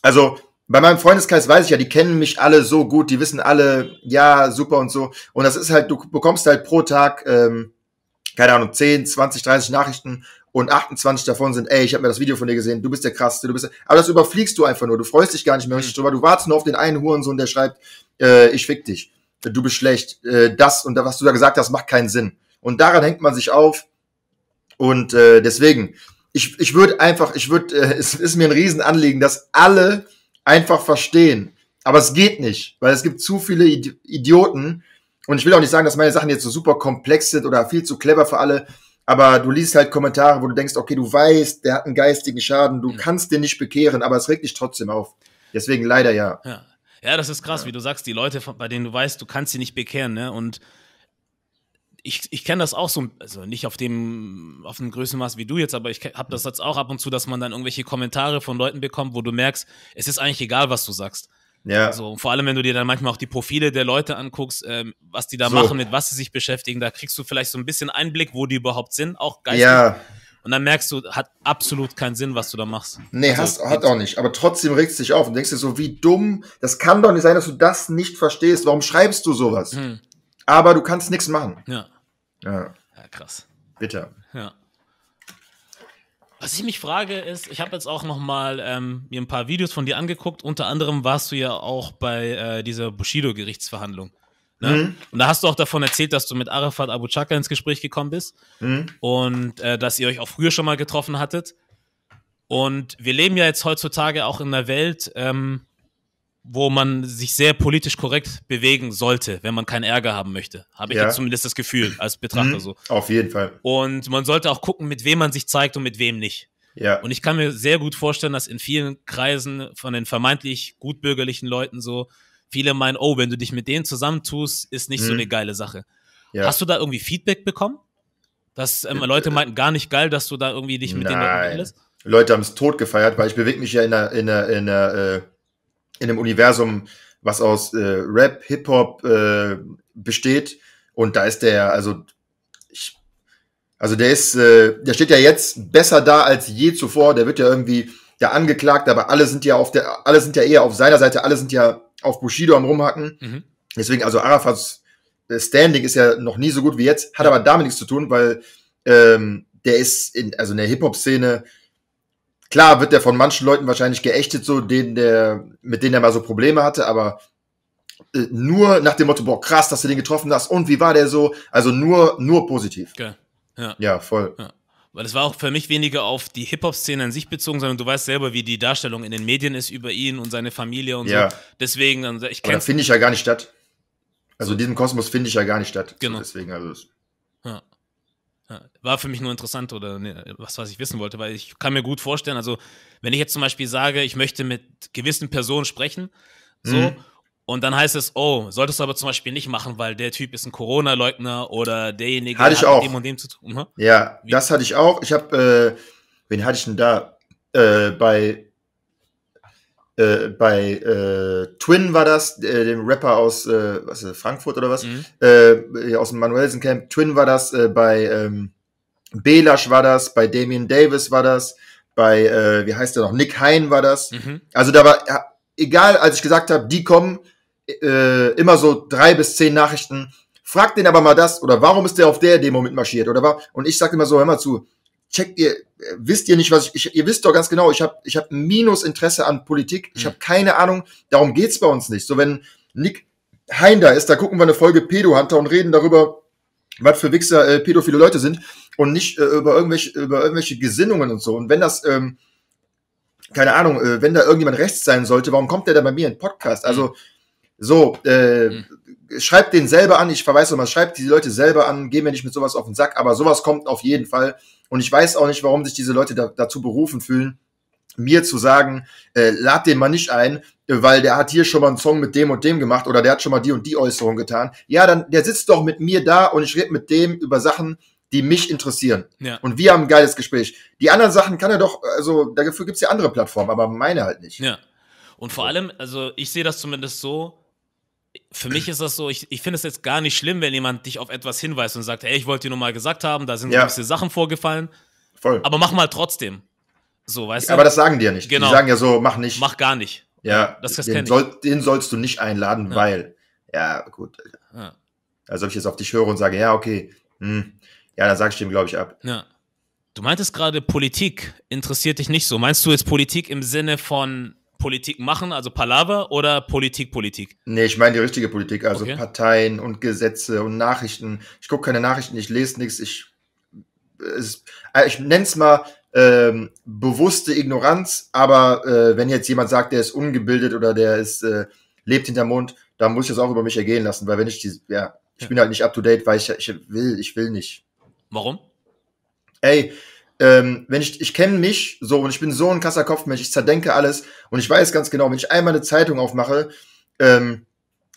also bei meinem Freundeskreis weiß ich ja, die kennen mich alle so gut, die wissen alle, ja, super und so. Und das ist halt, du bekommst halt pro Tag, ähm, keine Ahnung, 10, 20, 30 Nachrichten und 28 davon sind, ey, ich habe mir das Video von dir gesehen, du bist der Krasseste, du bist der... Aber das überfliegst du einfach nur, du freust dich gar nicht mehr richtig mhm. drüber, du wartest nur auf den einen Hurensohn, der schreibt, äh, ich fick dich du bist schlecht, äh, das und was du da gesagt hast, macht keinen Sinn. Und daran hängt man sich auf. Und äh, deswegen, ich, ich würde einfach, ich würde, äh, es ist mir ein Riesenanliegen, dass alle einfach verstehen. Aber es geht nicht, weil es gibt zu viele Idi Idioten. Und ich will auch nicht sagen, dass meine Sachen jetzt so super komplex sind oder viel zu clever für alle. Aber du liest halt Kommentare, wo du denkst, okay, du weißt, der hat einen geistigen Schaden, du kannst den nicht bekehren, aber es regt dich trotzdem auf. Deswegen leider ja. ja. Ja, das ist krass, ja. wie du sagst, die Leute, bei denen du weißt, du kannst sie nicht bekehren, ne? Und ich, ich kenne das auch so, also nicht auf dem, auf dem Größenmaß wie du jetzt, aber ich habe das jetzt auch ab und zu, dass man dann irgendwelche Kommentare von Leuten bekommt, wo du merkst, es ist eigentlich egal, was du sagst. Ja. Also, vor allem, wenn du dir dann manchmal auch die Profile der Leute anguckst, ähm, was die da so. machen, mit was sie sich beschäftigen, da kriegst du vielleicht so ein bisschen Einblick, wo die überhaupt sind, auch geistig. Ja. Und dann merkst du, hat absolut keinen Sinn, was du da machst. Nee, also, hast, hat auch nicht. Aber trotzdem regst du dich auf und denkst dir so, wie dumm, das kann doch nicht sein, dass du das nicht verstehst. Warum schreibst du sowas? Hm. Aber du kannst nichts machen. Ja. ja. Ja, krass. Bitter. Ja. Was ich mich frage ist, ich habe jetzt auch noch mal ähm, mir ein paar Videos von dir angeguckt. Unter anderem warst du ja auch bei äh, dieser Bushido-Gerichtsverhandlung. Ne? Mhm. Und da hast du auch davon erzählt, dass du mit Arafat Abu Chaka ins Gespräch gekommen bist mhm. und äh, dass ihr euch auch früher schon mal getroffen hattet. Und wir leben ja jetzt heutzutage auch in einer Welt, ähm, wo man sich sehr politisch korrekt bewegen sollte, wenn man keinen Ärger haben möchte. Habe ich ja. jetzt zumindest das Gefühl als Betrachter mhm. so. Auf jeden Fall. Und man sollte auch gucken, mit wem man sich zeigt und mit wem nicht. Ja. Und ich kann mir sehr gut vorstellen, dass in vielen Kreisen von den vermeintlich gutbürgerlichen Leuten so viele meinen, oh, wenn du dich mit denen zusammentust, ist nicht mhm. so eine mhm. geile Sache. Ja. Hast du da irgendwie Feedback bekommen? Dass ähm, äh, Leute äh, meinten, gar nicht geil, dass du da irgendwie dich mit Nein. denen lässt? Leute haben es tot gefeiert, weil ich bewege mich ja in, einer, in, einer, in, einer, äh, in einem Universum, was aus äh, Rap, Hip-Hop äh, besteht. Und da ist der, also ich, also der ist, äh, der steht ja jetzt besser da als je zuvor. Der wird ja irgendwie der angeklagt, aber alle sind ja auf der, alle sind ja eher auf seiner Seite, alle sind ja auf Bushido am rumhacken. Mhm. Deswegen, also Arafats äh, Standing ist ja noch nie so gut wie jetzt, hat aber damit nichts zu tun, weil ähm, der ist in, also in der Hip-Hop-Szene, klar wird der von manchen Leuten wahrscheinlich geächtet, so den der, mit denen er mal so Probleme hatte, aber äh, nur nach dem Motto, boah, krass, dass du den getroffen hast und wie war der so? Also nur, nur positiv. Okay. Ja. ja, voll. Ja weil es war auch für mich weniger auf die Hip-Hop-Szene an sich bezogen, sondern du weißt selber, wie die Darstellung in den Medien ist über ihn und seine Familie und ja. so. Deswegen, also ich kenne. finde ich ja gar nicht statt. Also in diesem Kosmos finde ich ja gar nicht statt. Genau. So deswegen, also. Ja. War für mich nur interessant oder nee, was, was ich wissen wollte, weil ich kann mir gut vorstellen, also wenn ich jetzt zum Beispiel sage, ich möchte mit gewissen Personen sprechen, so, mhm. Und dann heißt es, oh, solltest du aber zum Beispiel nicht machen, weil der Typ ist ein Corona-Leugner oder derjenige hatte ich hat auch. mit dem und dem zu tun. Hm? Ja, Wie? das hatte ich auch. Ich habe, äh, wen hatte ich denn da? Äh, bei äh, bei äh, Twin war das, äh, dem Rapper aus äh, was, Frankfurt oder was, mhm. Äh, aus dem Manuelsen-Camp. Twin war das, äh, bei ähm, Belasch war das, bei Damian Davis war das, bei, wie heißt der noch, Nick Hein war das. Mhm. Also da war, egal, als ich gesagt habe, die kommen, äh, immer so drei bis zehn Nachrichten. Fragt den aber mal das oder warum ist der auf der Demo mitmarschiert oder war und ich sage immer so, hör mal zu, checkt ihr, wisst ihr nicht, was ich, ich ihr wisst doch ganz genau, ich habe ich hab Minusinteresse an Politik, ich habe mhm. keine Ahnung, darum geht es bei uns nicht. So wenn Nick Hein da ist, da gucken wir eine Folge Pedo-Hunter und reden darüber, was für Wichser äh, pädophile Leute sind und nicht äh, über irgendwelche über irgendwelche Gesinnungen und so. Und wenn das ähm, keine Ahnung, äh, wenn da irgendjemand rechts sein sollte, warum kommt der dann bei mir in den Podcast? Also so, äh, mhm. schreibt den selber an, ich verweise nochmal, schreibt die Leute selber an, Gehen mir nicht mit sowas auf den Sack, aber sowas kommt auf jeden Fall. Und ich weiß auch nicht, warum sich diese Leute da, dazu berufen fühlen, mir zu sagen, äh, lad den mal nicht ein, weil der hat hier schon mal einen Song mit dem und dem gemacht oder der hat schon mal die und die Äußerung getan. Ja, dann der sitzt doch mit mir da und ich rede mit dem über Sachen, die mich interessieren. Ja. Und wir haben ein geiles Gespräch. Die anderen Sachen kann er doch, also dafür gibt es ja andere Plattformen, aber meine halt nicht. Ja. Und vor allem, also ich sehe das zumindest so, für mich ist das so, ich, ich finde es jetzt gar nicht schlimm, wenn jemand dich auf etwas hinweist und sagt, hey, ich wollte dir nur mal gesagt haben, da sind ja. gewisse Sachen vorgefallen. Voll. Aber mach mal trotzdem. So, weißt ja, du? Aber das sagen die ja nicht. Genau. Die sagen ja so, mach nicht. Mach gar nicht. Ja, das, das den, soll, den sollst du nicht einladen, ja. weil. Ja, gut. Ja. Also, ob ich jetzt auf dich höre und sage, ja, okay, hm, ja, da sag ich dem, glaube ich, ab. Ja. Du meintest gerade, Politik interessiert dich nicht so. Meinst du jetzt Politik im Sinne von Politik machen, also Palaver oder Politik, Politik? Nee, ich meine die richtige Politik, also okay. Parteien und Gesetze und Nachrichten. Ich gucke keine Nachrichten, ich lese nichts, ich, äh, ich nenne es mal ähm, bewusste Ignoranz, aber äh, wenn jetzt jemand sagt, der ist ungebildet oder der ist, äh, lebt hinterm Mund, dann muss ich das auch über mich ergehen lassen, weil wenn ich die, ja, ich ja. bin halt nicht up to date, weil ich, ich will, ich will nicht. Warum? Ey, ähm, wenn ich, ich kenne mich so und ich bin so ein krasser Kopfmensch, ich zerdenke alles und ich weiß ganz genau, wenn ich einmal eine Zeitung aufmache, ähm,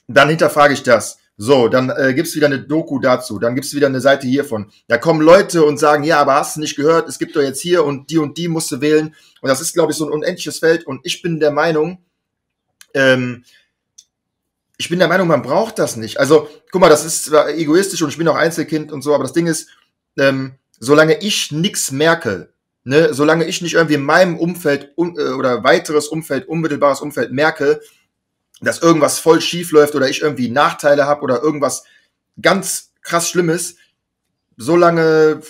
dann hinterfrage ich das. So, dann äh, es wieder eine Doku dazu, dann gibt es wieder eine Seite hiervon. Da kommen Leute und sagen, ja, aber hast du nicht gehört, es gibt doch jetzt hier und die und die musst du wählen. Und das ist, glaube ich, so ein unendliches Feld. Und ich bin der Meinung, ähm, ich bin der Meinung, man braucht das nicht. Also, guck mal, das ist zwar egoistisch und ich bin auch Einzelkind und so, aber das Ding ist, ähm, solange ich nichts merke, ne, solange ich nicht irgendwie in meinem Umfeld un äh, oder weiteres Umfeld, unmittelbares Umfeld merke, dass irgendwas voll schief läuft oder ich irgendwie Nachteile habe oder irgendwas ganz krass Schlimmes, solange,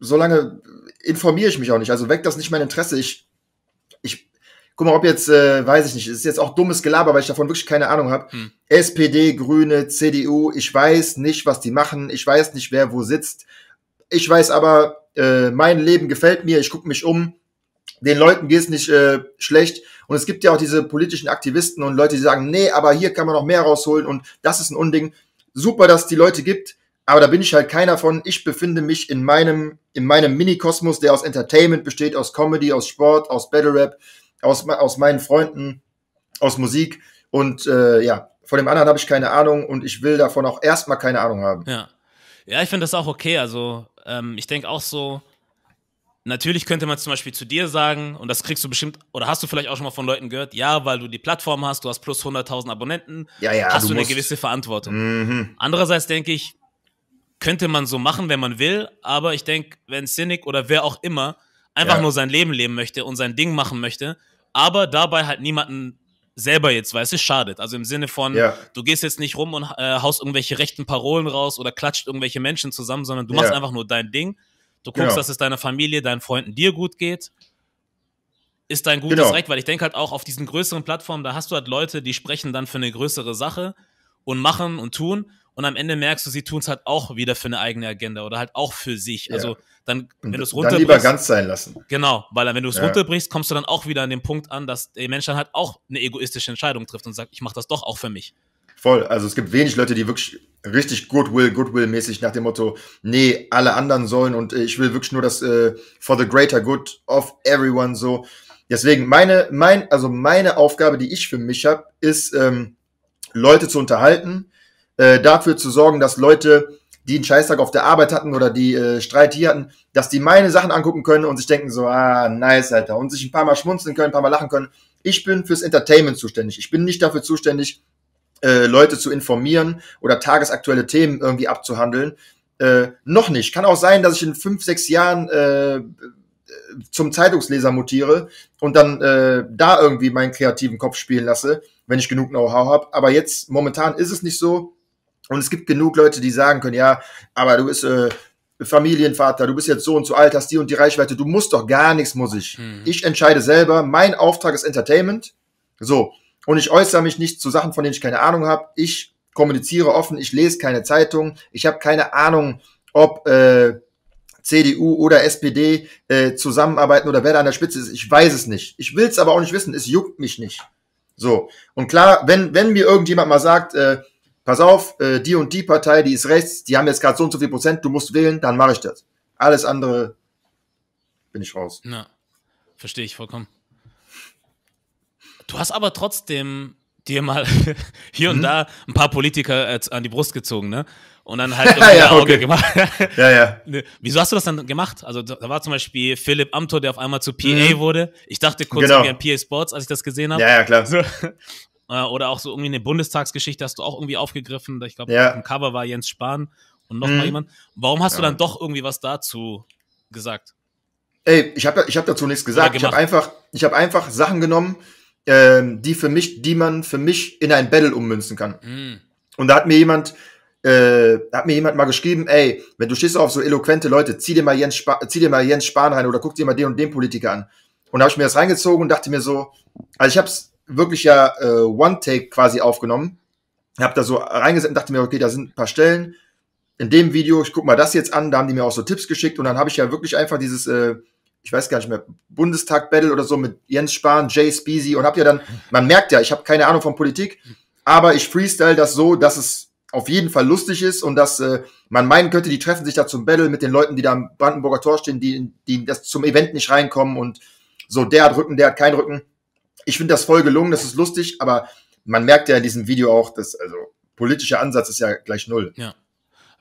solange informiere ich mich auch nicht. Also weckt das nicht mein Interesse. Ich, ich, guck mal, ob jetzt, äh, weiß ich nicht, ist jetzt auch dummes Gelaber, weil ich davon wirklich keine Ahnung habe. Hm. SPD, Grüne, CDU, ich weiß nicht, was die machen, ich weiß nicht, wer wo sitzt. Ich weiß aber, äh, mein Leben gefällt mir, ich gucke mich um, den Leuten geht es nicht äh, schlecht. Und es gibt ja auch diese politischen Aktivisten und Leute, die sagen, nee, aber hier kann man noch mehr rausholen und das ist ein Unding. Super, dass es die Leute gibt, aber da bin ich halt keiner von. Ich befinde mich in meinem, in meinem Mini-Kosmos, der aus Entertainment besteht, aus Comedy, aus Sport, aus Battle Rap, aus, aus meinen Freunden, aus Musik. Und äh, ja, von dem anderen habe ich keine Ahnung und ich will davon auch erstmal keine Ahnung haben. Ja. Ja, ich finde das auch okay. Also, ähm, ich denke auch so, natürlich könnte man zum Beispiel zu dir sagen, und das kriegst du bestimmt, oder hast du vielleicht auch schon mal von Leuten gehört, ja, weil du die Plattform hast, du hast plus 100.000 Abonnenten, ja, ja, hast du, eine gewisse Verantwortung. Mhm. Andererseits denke ich, könnte man so machen, wenn man will, aber ich denke, wenn Cynic oder wer auch immer einfach ja. nur sein Leben leben möchte und sein Ding machen möchte, aber dabei halt niemanden selber jetzt, weißt du, schadet. Also im Sinne von, ja. du gehst jetzt nicht rum und äh, haust irgendwelche rechten Parolen raus oder klatscht irgendwelche Menschen zusammen, sondern du machst einfach nur dein Ding. Du genau. guckst, genau. dass es deiner Familie, deinen Freunden, dir gut geht. Ist dein gutes genau. Recht, weil ich denke halt auch auf diesen größeren Plattformen, da hast du halt Leute, die sprechen dann für eine größere Sache und machen und tun und am Ende merkst du, sie tun es halt auch wieder für eine eigene Agenda oder halt auch für sich. Ja. Also dann, wenn du es runterbrichst. Dann lieber ganz sein lassen. Genau, weil wenn du es ja. runterbrichst, kommst du dann auch wieder an den Punkt an, dass der Mensch dann halt auch eine egoistische Entscheidung trifft und sagt, ich mache das doch auch für mich. Voll. Also es gibt wenig Leute, die wirklich richtig Goodwill, Goodwill-mäßig nach dem Motto, nee, alle anderen sollen und äh, ich will wirklich nur das äh, for the greater good of everyone so. Deswegen meine, mein, also meine Aufgabe, die ich für mich habe, ist ähm, Leute zu unterhalten, äh, dafür zu sorgen, dass Leute, die einen Scheißtag auf der Arbeit hatten oder die äh, Streit hier hatten, dass die meine Sachen angucken können und sich denken so, ah, nice, Alter. Und sich ein paar Mal schmunzeln können, ein paar Mal lachen können. Ich bin fürs Entertainment zuständig. Ich bin nicht dafür zuständig, äh, Leute zu informieren oder tagesaktuelle Themen irgendwie abzuhandeln. Äh, noch nicht. Kann auch sein, dass ich in fünf, sechs Jahren äh, zum Zeitungsleser mutiere und dann äh, da irgendwie meinen kreativen Kopf spielen lasse, wenn ich genug Know-how habe. Aber jetzt momentan ist es nicht so. Und es gibt genug Leute, die sagen können, ja, aber du bist äh, Familienvater, du bist jetzt so und so alt, hast die und die Reichweite, du musst doch gar nichts, muss ich. Hm. Ich entscheide selber, mein Auftrag ist Entertainment. So, und ich äußere mich nicht zu Sachen, von denen ich keine Ahnung habe. Ich kommuniziere offen, ich lese keine Zeitung, ich habe keine Ahnung, ob äh, CDU oder SPD äh, zusammenarbeiten oder wer da an der Spitze ist. Ich weiß es nicht. Ich will es aber auch nicht wissen, es juckt mich nicht. So, und klar, wenn, wenn mir irgendjemand mal sagt, äh, pass auf, äh, die und die Partei, die ist rechts, die haben jetzt gerade so und so viel Prozent, du musst wählen, dann mache ich das. Alles andere bin ich raus. Na, verstehe ich vollkommen. Du hast aber trotzdem dir mal hier und mhm. da ein paar Politiker äh, an die Brust gezogen, ne? Und dann halt ja, okay. Auge gemacht. ja, ja. Ne, wieso hast du das dann gemacht? Also da war zum Beispiel Philipp Amthor, der auf einmal zu PA mhm. wurde. Ich dachte kurz genau. irgendwie an PA Sports, als ich das gesehen habe. Ja, ja, klar. So. Äh, oder auch so irgendwie eine Bundestagsgeschichte hast du auch irgendwie aufgegriffen. Ich glaube, ja. im Cover war Jens Spahn und noch mhm. jemand. Warum hast ja. du dann doch irgendwie was dazu gesagt? Ey, ich habe ich hab dazu nichts gesagt. Ich habe einfach, hab einfach Sachen genommen, ähm, die für mich, die man für mich in ein Battle ummünzen kann. Mhm. Und da hat mir jemand, äh, hat mir jemand mal geschrieben, ey, wenn du stehst auf so eloquente Leute, zieh dir mal Jens, Spa zieh dir mal Jens Spahn rein oder guck dir mal den und den Politiker an. Und da habe ich mir das reingezogen und dachte mir so, also ich habe es wirklich ja äh, One-Take quasi aufgenommen. Hab da so reingesetzt und dachte mir, okay, da sind ein paar Stellen. In dem Video, ich guck mal das jetzt an, da haben die mir auch so Tipps geschickt und dann habe ich ja wirklich einfach dieses, äh, ich weiß gar nicht mehr, Bundestag-Battle oder so mit Jens Spahn, Jay Speezy und hab ja dann, man merkt ja, ich habe keine Ahnung von Politik, aber ich freestyle das so, dass es auf jeden Fall lustig ist und dass äh, man meinen könnte, die treffen sich da zum Battle mit den Leuten, die da am Brandenburger Tor stehen, die, die das zum Event nicht reinkommen und so, der hat Rücken, der hat keinen Rücken ich finde das voll gelungen, das ist lustig, aber man merkt ja in diesem Video auch, dass, also politischer Ansatz ist ja gleich null. Ja.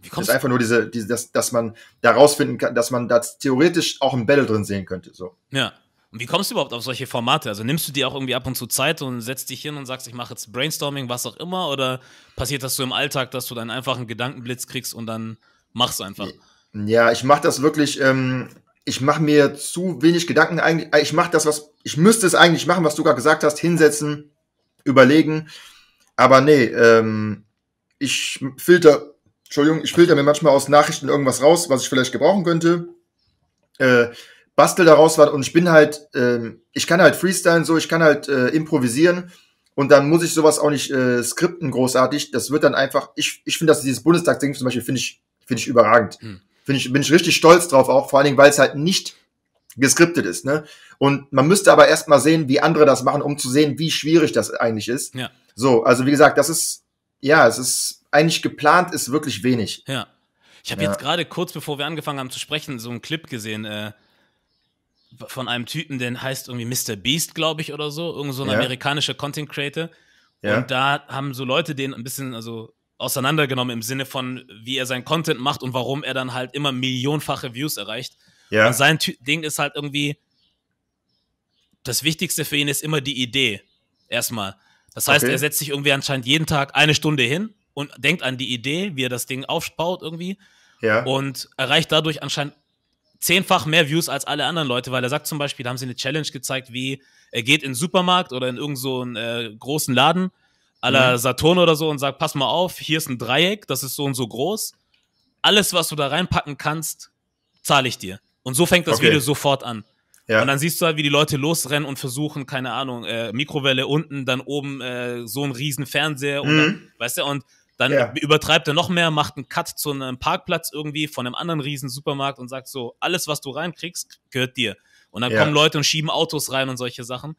Wie kommst das ist einfach nur diese, diese dass, dass man da rausfinden kann, dass man da theoretisch auch ein Battle drin sehen könnte. So. Ja. Und wie kommst du überhaupt auf solche Formate? Also nimmst du dir auch irgendwie ab und zu Zeit und setzt dich hin und sagst, ich mache jetzt Brainstorming, was auch immer? Oder passiert das so im Alltag, dass du deinen einfachen Gedankenblitz kriegst und dann machst du einfach? Ja, ich mache das wirklich ähm, ich mache mir zu wenig Gedanken eigentlich. Äh, ich mache das, was ich müsste es eigentlich machen, was du gerade gesagt hast, hinsetzen, überlegen. Aber nee, ähm, ich filter, Entschuldigung, ich filter mir manchmal aus Nachrichten irgendwas raus, was ich vielleicht gebrauchen könnte. Äh, bastel daraus was und ich bin halt, äh, ich kann halt freestylen so, ich kann halt äh, improvisieren und dann muss ich sowas auch nicht äh, skripten großartig. Das wird dann einfach, ich, ich finde, dass dieses Bundestagsding zum Beispiel finde ich, finde ich überragend. Hm. Bin ich, bin ich richtig stolz drauf, auch vor allen Dingen, weil es halt nicht geskriptet ist. Ne? Und man müsste aber erst mal sehen, wie andere das machen, um zu sehen, wie schwierig das eigentlich ist. Ja. So, also wie gesagt, das ist, ja, es ist eigentlich geplant, ist wirklich wenig. Ja. Ich habe ja. jetzt gerade kurz bevor wir angefangen haben zu sprechen, so einen Clip gesehen äh, von einem Typen, der heißt irgendwie Mr. Beast, glaube ich, oder so. Irgend so ein ja. amerikanischer Content Creator. Ja. Und da haben so Leute den ein bisschen, also auseinandergenommen im Sinne von, wie er sein Content macht und warum er dann halt immer millionenfache Views erreicht. Ja. Und sein Ty Ding ist halt irgendwie, das Wichtigste für ihn ist immer die Idee. Erstmal. Das heißt, okay. er setzt sich irgendwie anscheinend jeden Tag eine Stunde hin und denkt an die Idee, wie er das Ding aufbaut irgendwie. Ja. Und erreicht dadurch anscheinend zehnfach mehr Views als alle anderen Leute, weil er sagt zum Beispiel, da haben sie eine Challenge gezeigt, wie er geht in den Supermarkt oder in irgendeinen so äh, großen Laden aller mhm. Saturn oder so und sage, pass mal auf, hier ist ein Dreieck, das ist so und so groß. Alles, was du da reinpacken kannst, zahle ich dir. Und so fängt das okay. Video sofort an. Ja. Und dann siehst du halt, wie die Leute losrennen und versuchen, keine Ahnung, äh, Mikrowelle unten, dann oben äh, so ein riesen Fernseher mhm. dann, weißt du, und dann ja. übertreibt er noch mehr, macht einen Cut zu einem Parkplatz irgendwie von einem anderen riesen Supermarkt und sagt so, alles, was du reinkriegst, gehört dir. Und dann ja. kommen Leute und schieben Autos rein und solche Sachen.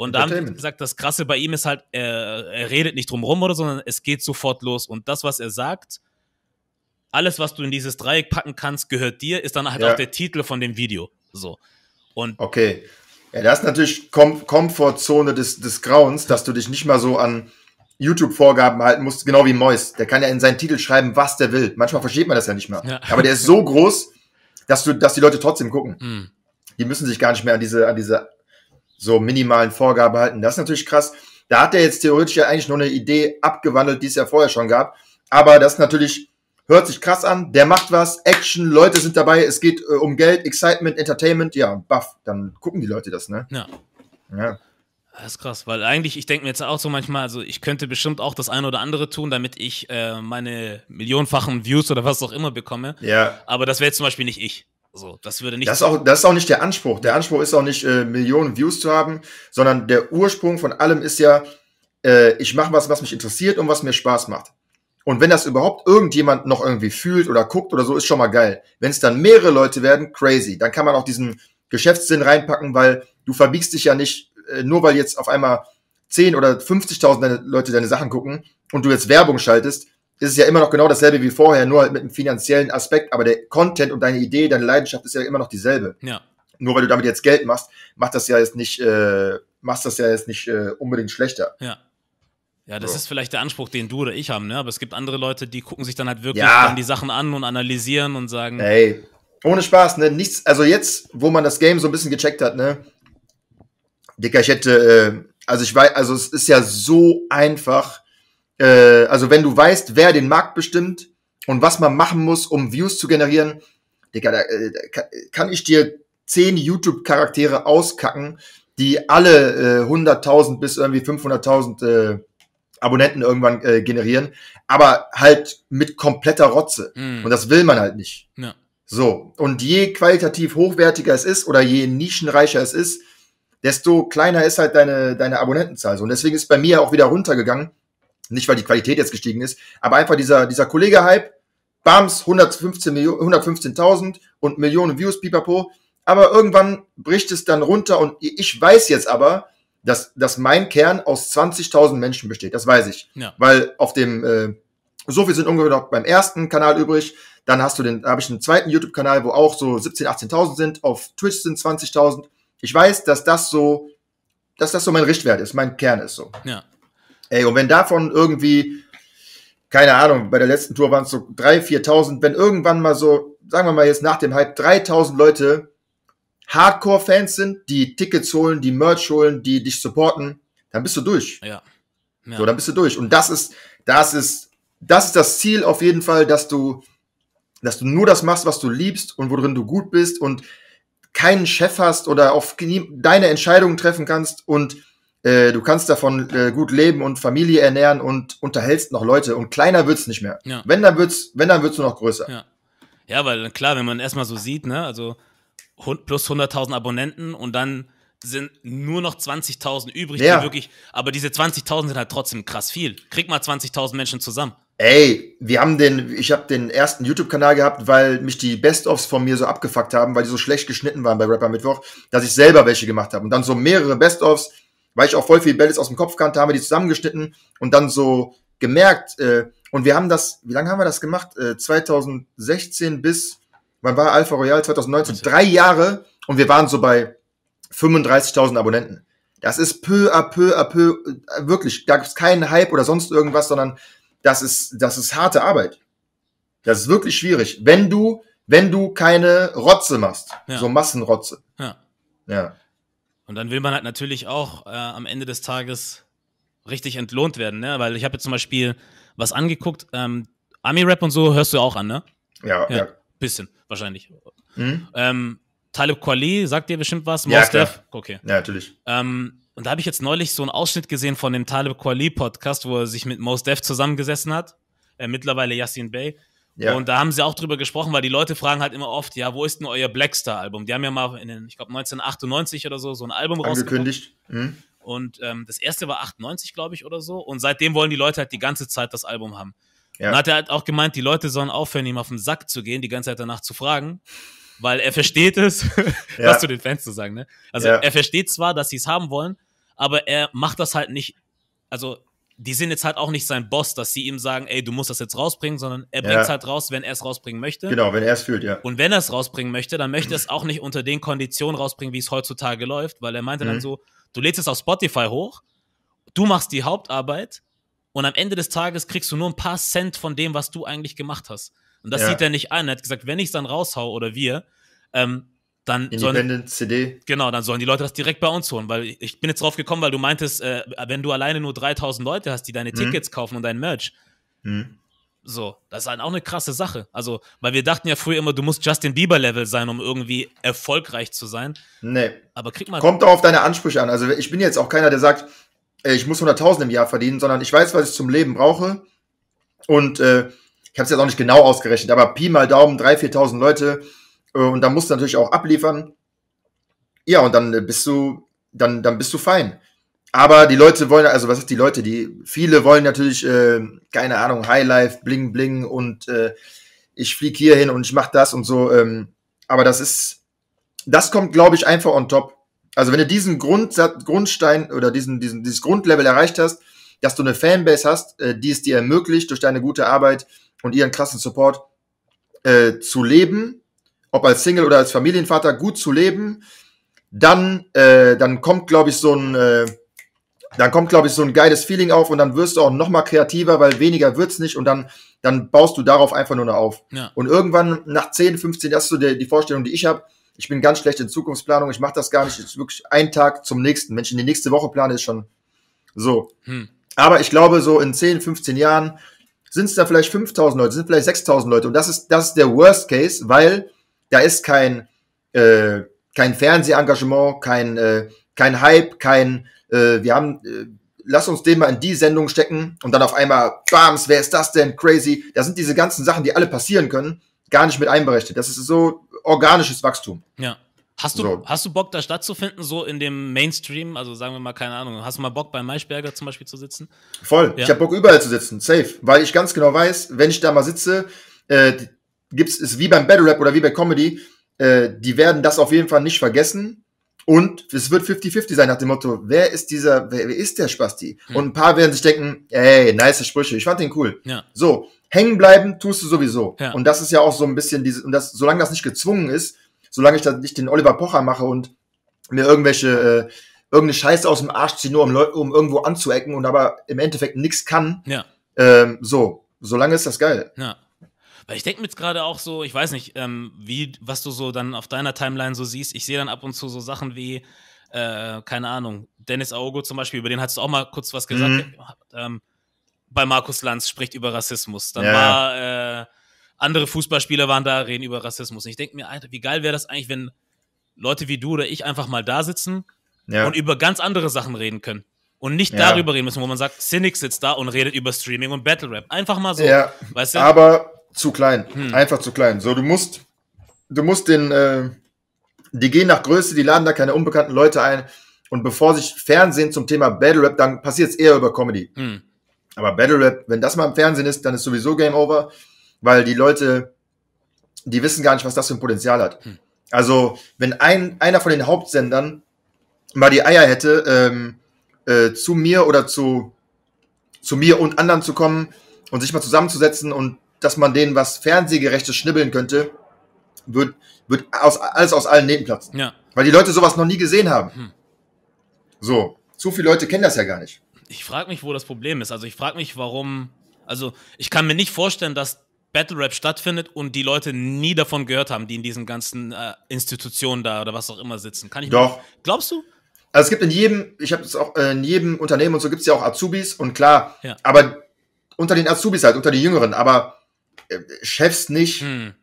Und dann, wie gesagt, das Krasse bei ihm ist halt, er, er redet nicht drum rum oder sondern es geht sofort los. Und das, was er sagt, alles, was du in dieses Dreieck packen kannst, gehört dir, ist dann halt ja. auch der Titel von dem Video. So. Und okay. Ja, das ist natürlich Kom Komfortzone des, des Grauens, dass du dich nicht mal so an YouTube-Vorgaben halten musst, genau wie Mois. Der kann ja in seinen Titel schreiben, was der will. Manchmal versteht man das ja nicht mehr. Ja. Aber der ist so groß, dass, du, dass die Leute trotzdem gucken. Mhm. Die müssen sich gar nicht mehr an diese, an diese so minimalen Vorgabe halten. Das ist natürlich krass. Da hat er jetzt theoretisch ja eigentlich nur eine Idee abgewandelt, die es ja vorher schon gab. Aber das natürlich hört sich krass an. Der macht was, Action, Leute sind dabei, es geht äh, um Geld, Excitement, Entertainment, ja, baff, dann gucken die Leute das, ne? Ja. Ja. Das ist krass, weil eigentlich, ich denke mir jetzt auch so manchmal, also ich könnte bestimmt auch das eine oder andere tun, damit ich äh, meine millionenfachen Views oder was auch immer bekomme. Ja. Aber das wäre zum Beispiel nicht ich. So, das würde nicht. Das ist, auch, das ist auch nicht der Anspruch. Der Anspruch ist auch nicht, äh, Millionen Views zu haben, sondern der Ursprung von allem ist ja, äh, ich mache was, was mich interessiert und was mir Spaß macht. Und wenn das überhaupt irgendjemand noch irgendwie fühlt oder guckt oder so, ist schon mal geil. Wenn es dann mehrere Leute werden, crazy. Dann kann man auch diesen Geschäftssinn reinpacken, weil du verbiegst dich ja nicht, äh, nur weil jetzt auf einmal 10 oder 50.000 Leute deine Sachen gucken und du jetzt Werbung schaltest, ist es ja immer noch genau dasselbe wie vorher, nur halt mit einem finanziellen Aspekt, aber der Content und deine Idee, deine Leidenschaft ist ja immer noch dieselbe. Ja. Nur weil du damit jetzt Geld machst, macht das ja jetzt nicht, äh, machst das ja jetzt nicht äh, unbedingt schlechter. Ja. Ja, das so. ist vielleicht der Anspruch, den du oder ich haben, ne? Aber es gibt andere Leute, die gucken sich dann halt wirklich ja. dann die Sachen an und analysieren und sagen. Hey, ohne Spaß, ne? Nichts, also jetzt, wo man das Game so ein bisschen gecheckt hat, ne? Dicker, ich hätte, äh, also ich weiß, also es ist ja so einfach, äh, also wenn du weißt, wer den Markt bestimmt und was man machen muss, um Views zu generieren, Digga, da, äh, da kann ich dir zehn YouTube-Charaktere auskacken, die alle äh, 100.000 bis irgendwie 500.000 äh, Abonnenten irgendwann äh, generieren, aber halt mit kompletter Rotze. Mm. Und das will man halt nicht. Ja. So, und je qualitativ hochwertiger es ist oder je nischenreicher es ist, desto kleiner ist halt deine, deine Abonnentenzahl. So, und deswegen ist bei mir auch wieder runtergegangen, nicht, weil die Qualität jetzt gestiegen ist, aber einfach dieser, dieser Kollege-Hype, Bams, 115.000 und Millionen Views, pipapo. Aber irgendwann bricht es dann runter und ich weiß jetzt aber, dass, dass mein Kern aus 20.000 Menschen besteht. Das weiß ich. Ja. Weil auf dem, äh, so viel sind ungefähr noch beim ersten Kanal übrig. Dann hast du den, habe ich einen zweiten YouTube-Kanal, wo auch so 17.000, 18.000 sind. Auf Twitch sind 20.000. Ich weiß, dass das so, dass das so mein Richtwert ist, mein Kern ist so. Ja. Ey, und wenn davon irgendwie, keine Ahnung, bei der letzten Tour waren es so 3.000, 4.000, wenn irgendwann mal so, sagen wir mal jetzt nach dem Hype, 3.000 Leute Hardcore-Fans sind, die Tickets holen, die Merch holen, die dich supporten, dann bist du durch. Ja. ja. So, dann bist du durch. Und das ist, das ist, das ist das Ziel auf jeden Fall, dass du, dass du nur das machst, was du liebst und worin du gut bist und keinen Chef hast oder auf deine Entscheidungen treffen kannst und äh, du kannst davon äh, gut leben und Familie ernähren und unterhältst noch Leute. Und kleiner wird es nicht mehr. Ja. Wenn dann wird's, wenn dann wird's nur noch größer. Ja, ja weil klar, wenn man erstmal so sieht, ne, also plus 100.000 Abonnenten und dann sind nur noch 20.000 übrig, ja. die wirklich, aber diese 20.000 sind halt trotzdem krass viel. Krieg mal 20.000 Menschen zusammen. Ey, wir haben den, ich habe den ersten YouTube-Kanal gehabt, weil mich die Best-ofs von mir so abgefuckt haben, weil die so schlecht geschnitten waren bei Rapper Mittwoch, dass ich selber welche gemacht habe und dann so mehrere Best-ofs weil ich auch voll viel Bälle aus dem Kopf kannte, haben wir die zusammengeschnitten und dann so gemerkt. Äh, und wir haben das, wie lange haben wir das gemacht? Äh, 2016 bis, wann war Alpha Royale? 2019, okay. Also. drei Jahre und wir waren so bei 35.000 Abonnenten. Das ist peu à peu à peu, äh, wirklich, da es keinen Hype oder sonst irgendwas, sondern das ist, das ist harte Arbeit. Das ist wirklich schwierig, wenn du, wenn du keine Rotze machst, ja. so Massenrotze. Ja. ja. Und dann will man halt natürlich auch äh, am Ende des Tages richtig entlohnt werden, ne? Weil ich habe jetzt zum Beispiel was angeguckt, ähm, Army-Rap und so hörst du auch an, ne? Ja, ja. ja. Bisschen, wahrscheinlich. Mhm. Ähm, Talib Kweli sagt dir bestimmt was. Ja, Most Def? Okay. Ja, natürlich. Ähm, und da habe ich jetzt neulich so einen Ausschnitt gesehen von dem Talib Kweli Podcast, wo er sich mit Most Def zusammengesessen hat. Äh, mittlerweile Yassin Bey. Ja. Und da haben sie auch drüber gesprochen, weil die Leute fragen halt immer oft, ja, wo ist denn euer Blackstar-Album? Die haben ja mal in den, ich glaube, 1998 oder so, so ein Album Angekündigt. rausgebracht. Mhm. Und ähm, das erste war 98, glaube ich, oder so. Und seitdem wollen die Leute halt die ganze Zeit das Album haben. Ja. Und hat er halt auch gemeint, die Leute sollen aufhören, ihm auf den Sack zu gehen, die ganze Zeit danach zu fragen, weil er versteht es, ja. zu den Fans zu sagen, ne? Also ja. er versteht zwar, dass sie es haben wollen, aber er macht das halt nicht, also die sind jetzt halt auch nicht sein Boss, dass sie ihm sagen, ey, du musst das jetzt rausbringen, sondern er bringt es ja. halt raus, wenn er es rausbringen möchte. Genau, wenn er es fühlt, ja. Und wenn er es rausbringen möchte, dann möchte er es auch nicht unter den Konditionen rausbringen, wie es heutzutage läuft, weil er meinte mhm. dann so, du lädst es auf Spotify hoch, du machst die Hauptarbeit und am Ende des Tages kriegst du nur ein paar Cent von dem, was du eigentlich gemacht hast. Und das ja. sieht er nicht ein. Er hat gesagt, wenn ich es dann raushaue oder wir, ähm, dann Independent sollen, CD. Genau, dann sollen die Leute das direkt bei uns holen, weil ich bin jetzt drauf gekommen, weil du meintest, äh, wenn du alleine nur 3000 Leute hast, die deine mhm. Tickets kaufen und dein Merch. Mhm. So, das ist halt auch eine krasse Sache. Also, weil wir dachten ja früher immer, du musst Justin Bieber Level sein, um irgendwie erfolgreich zu sein. Nee. Aber krieg mal Kommt doch auf deine Ansprüche an. Also, ich bin jetzt auch keiner, der sagt, ich muss 100.000 im Jahr verdienen, sondern ich weiß, was ich zum Leben brauche. Und äh, ich habe es jetzt auch nicht genau ausgerechnet, aber Pi mal Daumen, 3.000, 4.000 Leute äh, und da musst du natürlich auch abliefern. Ja, und dann äh, bist du, dann, dann bist du fein. Aber die Leute wollen, also was ist die Leute, die, viele wollen natürlich, äh, keine Ahnung, Highlife, Bling Bling und äh, ich flieg hier hin und ich mach das und so. Ähm, aber das ist, das kommt, glaube ich, einfach on top. Also wenn du diesen Grundsatz, Grundstein oder diesen, diesen, dieses Grundlevel erreicht hast, dass du eine Fanbase hast, äh, die es dir ermöglicht, durch deine gute Arbeit und ihren krassen Support äh, zu leben ob als Single oder als Familienvater, gut zu leben, dann, äh, dann kommt, glaube ich, so ein, äh, dann kommt, glaube ich, so ein geiles Feeling auf und dann wirst du auch nochmal kreativer, weil weniger wird's nicht und dann, dann baust du darauf einfach nur noch auf. Ja. Und irgendwann nach 10, 15, das ist so die, die Vorstellung, die ich habe. Ich bin ganz schlecht in Zukunftsplanung, ich mache das gar nicht. Ist wirklich ein Tag zum nächsten. Mensch, in die nächste Woche plane, ist schon so. Hm. Aber ich glaube, so in 10, 15 Jahren sind es da vielleicht 5000 Leute, sind vielleicht 6000 Leute. Und das ist, das ist der Worst Case, weil da ist kein, äh, kein Fernsehengagement, kein, äh, kein Hype, kein, äh, wir haben, äh, lass uns den mal in die Sendung stecken und dann auf einmal, bams, wer ist das denn? Crazy. Da sind diese ganzen Sachen, die alle passieren können, gar nicht mit einberechnet. Das ist so organisches Wachstum. Ja. Hast du, so. hast du Bock, da stattzufinden, so in dem Mainstream? Also sagen wir mal, keine Ahnung. Hast du mal Bock, bei Maischberger zum Beispiel zu sitzen? Voll. Ja. Ich habe Bock, überall zu sitzen. Safe. Weil ich ganz genau weiß, wenn ich da mal sitze, äh, gibt's ist wie beim Battle Rap oder wie bei Comedy, äh, die werden das auf jeden Fall nicht vergessen. Und es wird 50-50 sein nach dem Motto, wer ist dieser, wer, wer ist der Spasti? Hm. Und ein paar werden sich denken, ey, nice Sprüche, ich fand den cool. Ja. So, hängen bleiben tust du sowieso. Ja. Und das ist ja auch so ein bisschen dieses, und das, solange das nicht gezwungen ist, solange ich da nicht den Oliver Pocher mache und mir irgendwelche, äh, irgendeine Scheiße aus dem Arsch ziehe, nur um, Leu um irgendwo anzuecken und aber im Endeffekt nichts kann, ja. ähm, so, solange ist das geil. Ja. Weil ich denke mir jetzt gerade auch so, ich weiß nicht, ähm, wie, was du so dann auf deiner Timeline so siehst. Ich sehe dann ab und zu so Sachen wie, äh, keine Ahnung, Dennis Aogo zum Beispiel, über den hast du auch mal kurz was gesagt. Mhm. Ähm, bei Markus Lanz spricht über Rassismus. Dann ja. war, äh, andere Fußballspieler waren da, reden über Rassismus. Und ich denke mir, Alter, wie geil wäre das eigentlich, wenn Leute wie du oder ich einfach mal da sitzen ja. und über ganz andere Sachen reden können. Und nicht ja. darüber reden müssen, wo man sagt, Cynic sitzt da und redet über Streaming und Battle Rap. Einfach mal so. Ja. Weißt du? Aber zu klein. Hm. Einfach zu klein. So, du musst, du musst den, äh, die gehen nach Größe, die laden da keine unbekannten Leute ein. Und bevor sich Fernsehen zum Thema Battle Rap, dann passiert es eher über Comedy. Hm. Aber Battle Rap, wenn das mal im Fernsehen ist, dann ist sowieso Game Over, weil die Leute, die wissen gar nicht, was das für ein Potenzial hat. Hm. Also, wenn ein, einer von den Hauptsendern mal die Eier hätte, ähm, äh, zu mir oder zu, zu mir und anderen zu kommen und sich mal zusammenzusetzen und dass man denen was Fernsehgerechtes schnibbeln könnte, wird, wird aus, alles aus allen Nähten platzen. Ja. Weil die Leute sowas noch nie gesehen haben. Hm. So, zu viele Leute kennen das ja gar nicht. Ich frage mich, wo das Problem ist. Also ich frage mich, warum. Also ich kann mir nicht vorstellen, dass Battle Rap stattfindet und die Leute nie davon gehört haben, die in diesen ganzen äh, Institutionen da oder was auch immer sitzen. Kann ich Doch. Mir, glaubst du? Also es gibt in jedem, ich habe es auch äh, in jedem Unternehmen und so gibt es ja auch Azubis und klar, ja. aber unter den Azubis halt, unter den Jüngeren, aber äh, Chefs nicht, hm.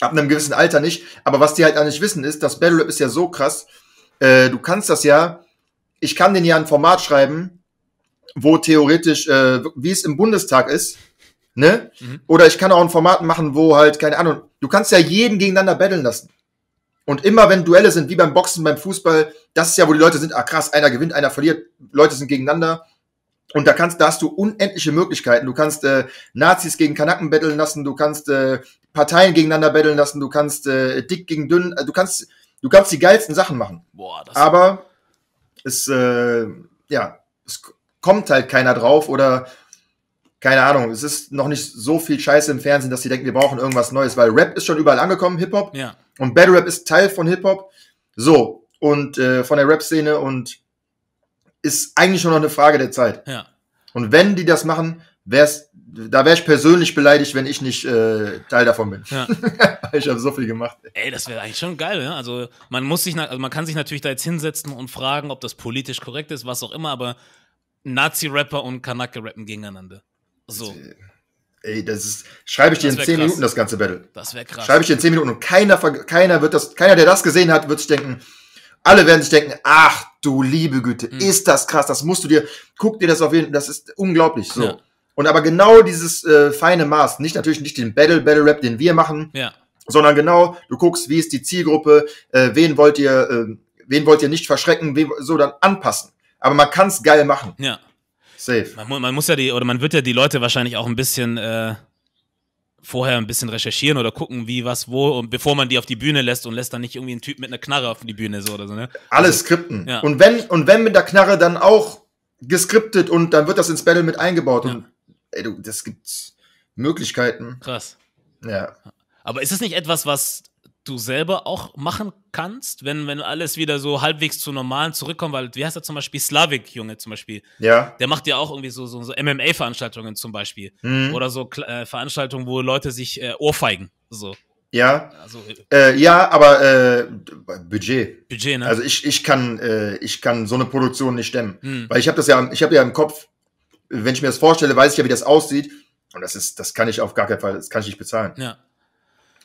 ab einem gewissen Alter nicht. Aber was die halt auch nicht wissen ist, das Battle Rap ist ja so krass. Äh, du kannst das ja, ich kann den ja ein Format schreiben, wo theoretisch, äh, wie es im Bundestag ist, ne? Mhm. Oder ich kann auch ein Format machen, wo halt, keine Ahnung, du kannst ja jeden gegeneinander battlen lassen. Und immer wenn Duelle sind, wie beim Boxen, beim Fußball, das ist ja, wo die Leute sind, ah krass, einer gewinnt, einer verliert, Leute sind gegeneinander. Und da kannst, da hast du unendliche Möglichkeiten. Du kannst äh, Nazis gegen Kanaken betteln lassen, du kannst äh, Parteien gegeneinander betteln lassen, du kannst äh, dick gegen dünn, äh, du kannst, du kannst die geilsten Sachen machen. Boah, das Aber es, äh, ja, es kommt halt keiner drauf oder keine Ahnung, es ist noch nicht so viel Scheiße im Fernsehen, dass sie denken, wir brauchen irgendwas Neues, weil Rap ist schon überall angekommen, Hip-Hop. Ja. Und Battle Rap ist Teil von Hip-Hop. So, und äh, von der Rap-Szene und ist eigentlich schon noch eine Frage der Zeit. Ja. Und wenn die das machen, wär's, da wäre ich persönlich beleidigt, wenn ich nicht äh, Teil davon bin. Ja. ich habe so viel gemacht. Ey, das wäre eigentlich schon geil. Ne? Also man muss sich, also man kann sich natürlich da jetzt hinsetzen und fragen, ob das politisch korrekt ist, was auch immer. Aber Nazi-Rapper und Kanake rappen gegeneinander. So. Ey, das ist. Schreibe ich dir in 10 krass. Minuten das ganze Battle. Das wäre krass. Schreibe ich dir in 10 Minuten und keiner, keiner wird das, keiner, der das gesehen hat, wird sich denken, alle werden sich denken, ach du liebe Güte, mhm. ist das krass, das musst du dir, guck dir das auf jeden Fall, das ist unglaublich. So. Ja. Und aber genau dieses äh, feine Maß, nicht natürlich nicht den Battle, Battle Rap, den wir machen, ja. sondern genau, du guckst, wie ist die Zielgruppe, äh, wen wollt ihr, äh, wen wollt ihr nicht verschrecken, wen, so dann anpassen. Aber man kann's geil machen. Ja. Safe. Man, man, muss ja die, oder man wird ja die Leute wahrscheinlich auch ein bisschen äh, vorher ein bisschen recherchieren oder gucken, wie, was, wo, und bevor man die auf die Bühne lässt und lässt dann nicht irgendwie einen Typ mit einer Knarre auf die Bühne so oder so, ne? Alles also, skripten. Ja. Und wenn, und wenn mit der Knarre dann auch geskriptet und dann wird das ins Battle mit eingebaut ja. und ey du, das gibt Möglichkeiten. Krass. Ja. Aber ist es nicht etwas, was du selber auch machen kannst, wenn, wenn alles wieder so halbwegs zu normalen zurückkommt, weil wie heißt er zum Beispiel Slavik Junge zum Beispiel? Ja. Der macht ja auch irgendwie so, so, so MMA-Veranstaltungen zum Beispiel. Mhm. Oder so äh, Veranstaltungen, wo Leute sich äh, ohrfeigen. So. Ja. Also, äh, äh, ja, aber äh, Budget. Budget, ne? Also ich, ich kann äh, ich kann so eine Produktion nicht stemmen, hm. weil ich habe das ja ich habe ja im Kopf, wenn ich mir das vorstelle, weiß ich ja, wie das aussieht und das ist das kann ich auf gar keinen Fall, das kann ich nicht bezahlen. Ja.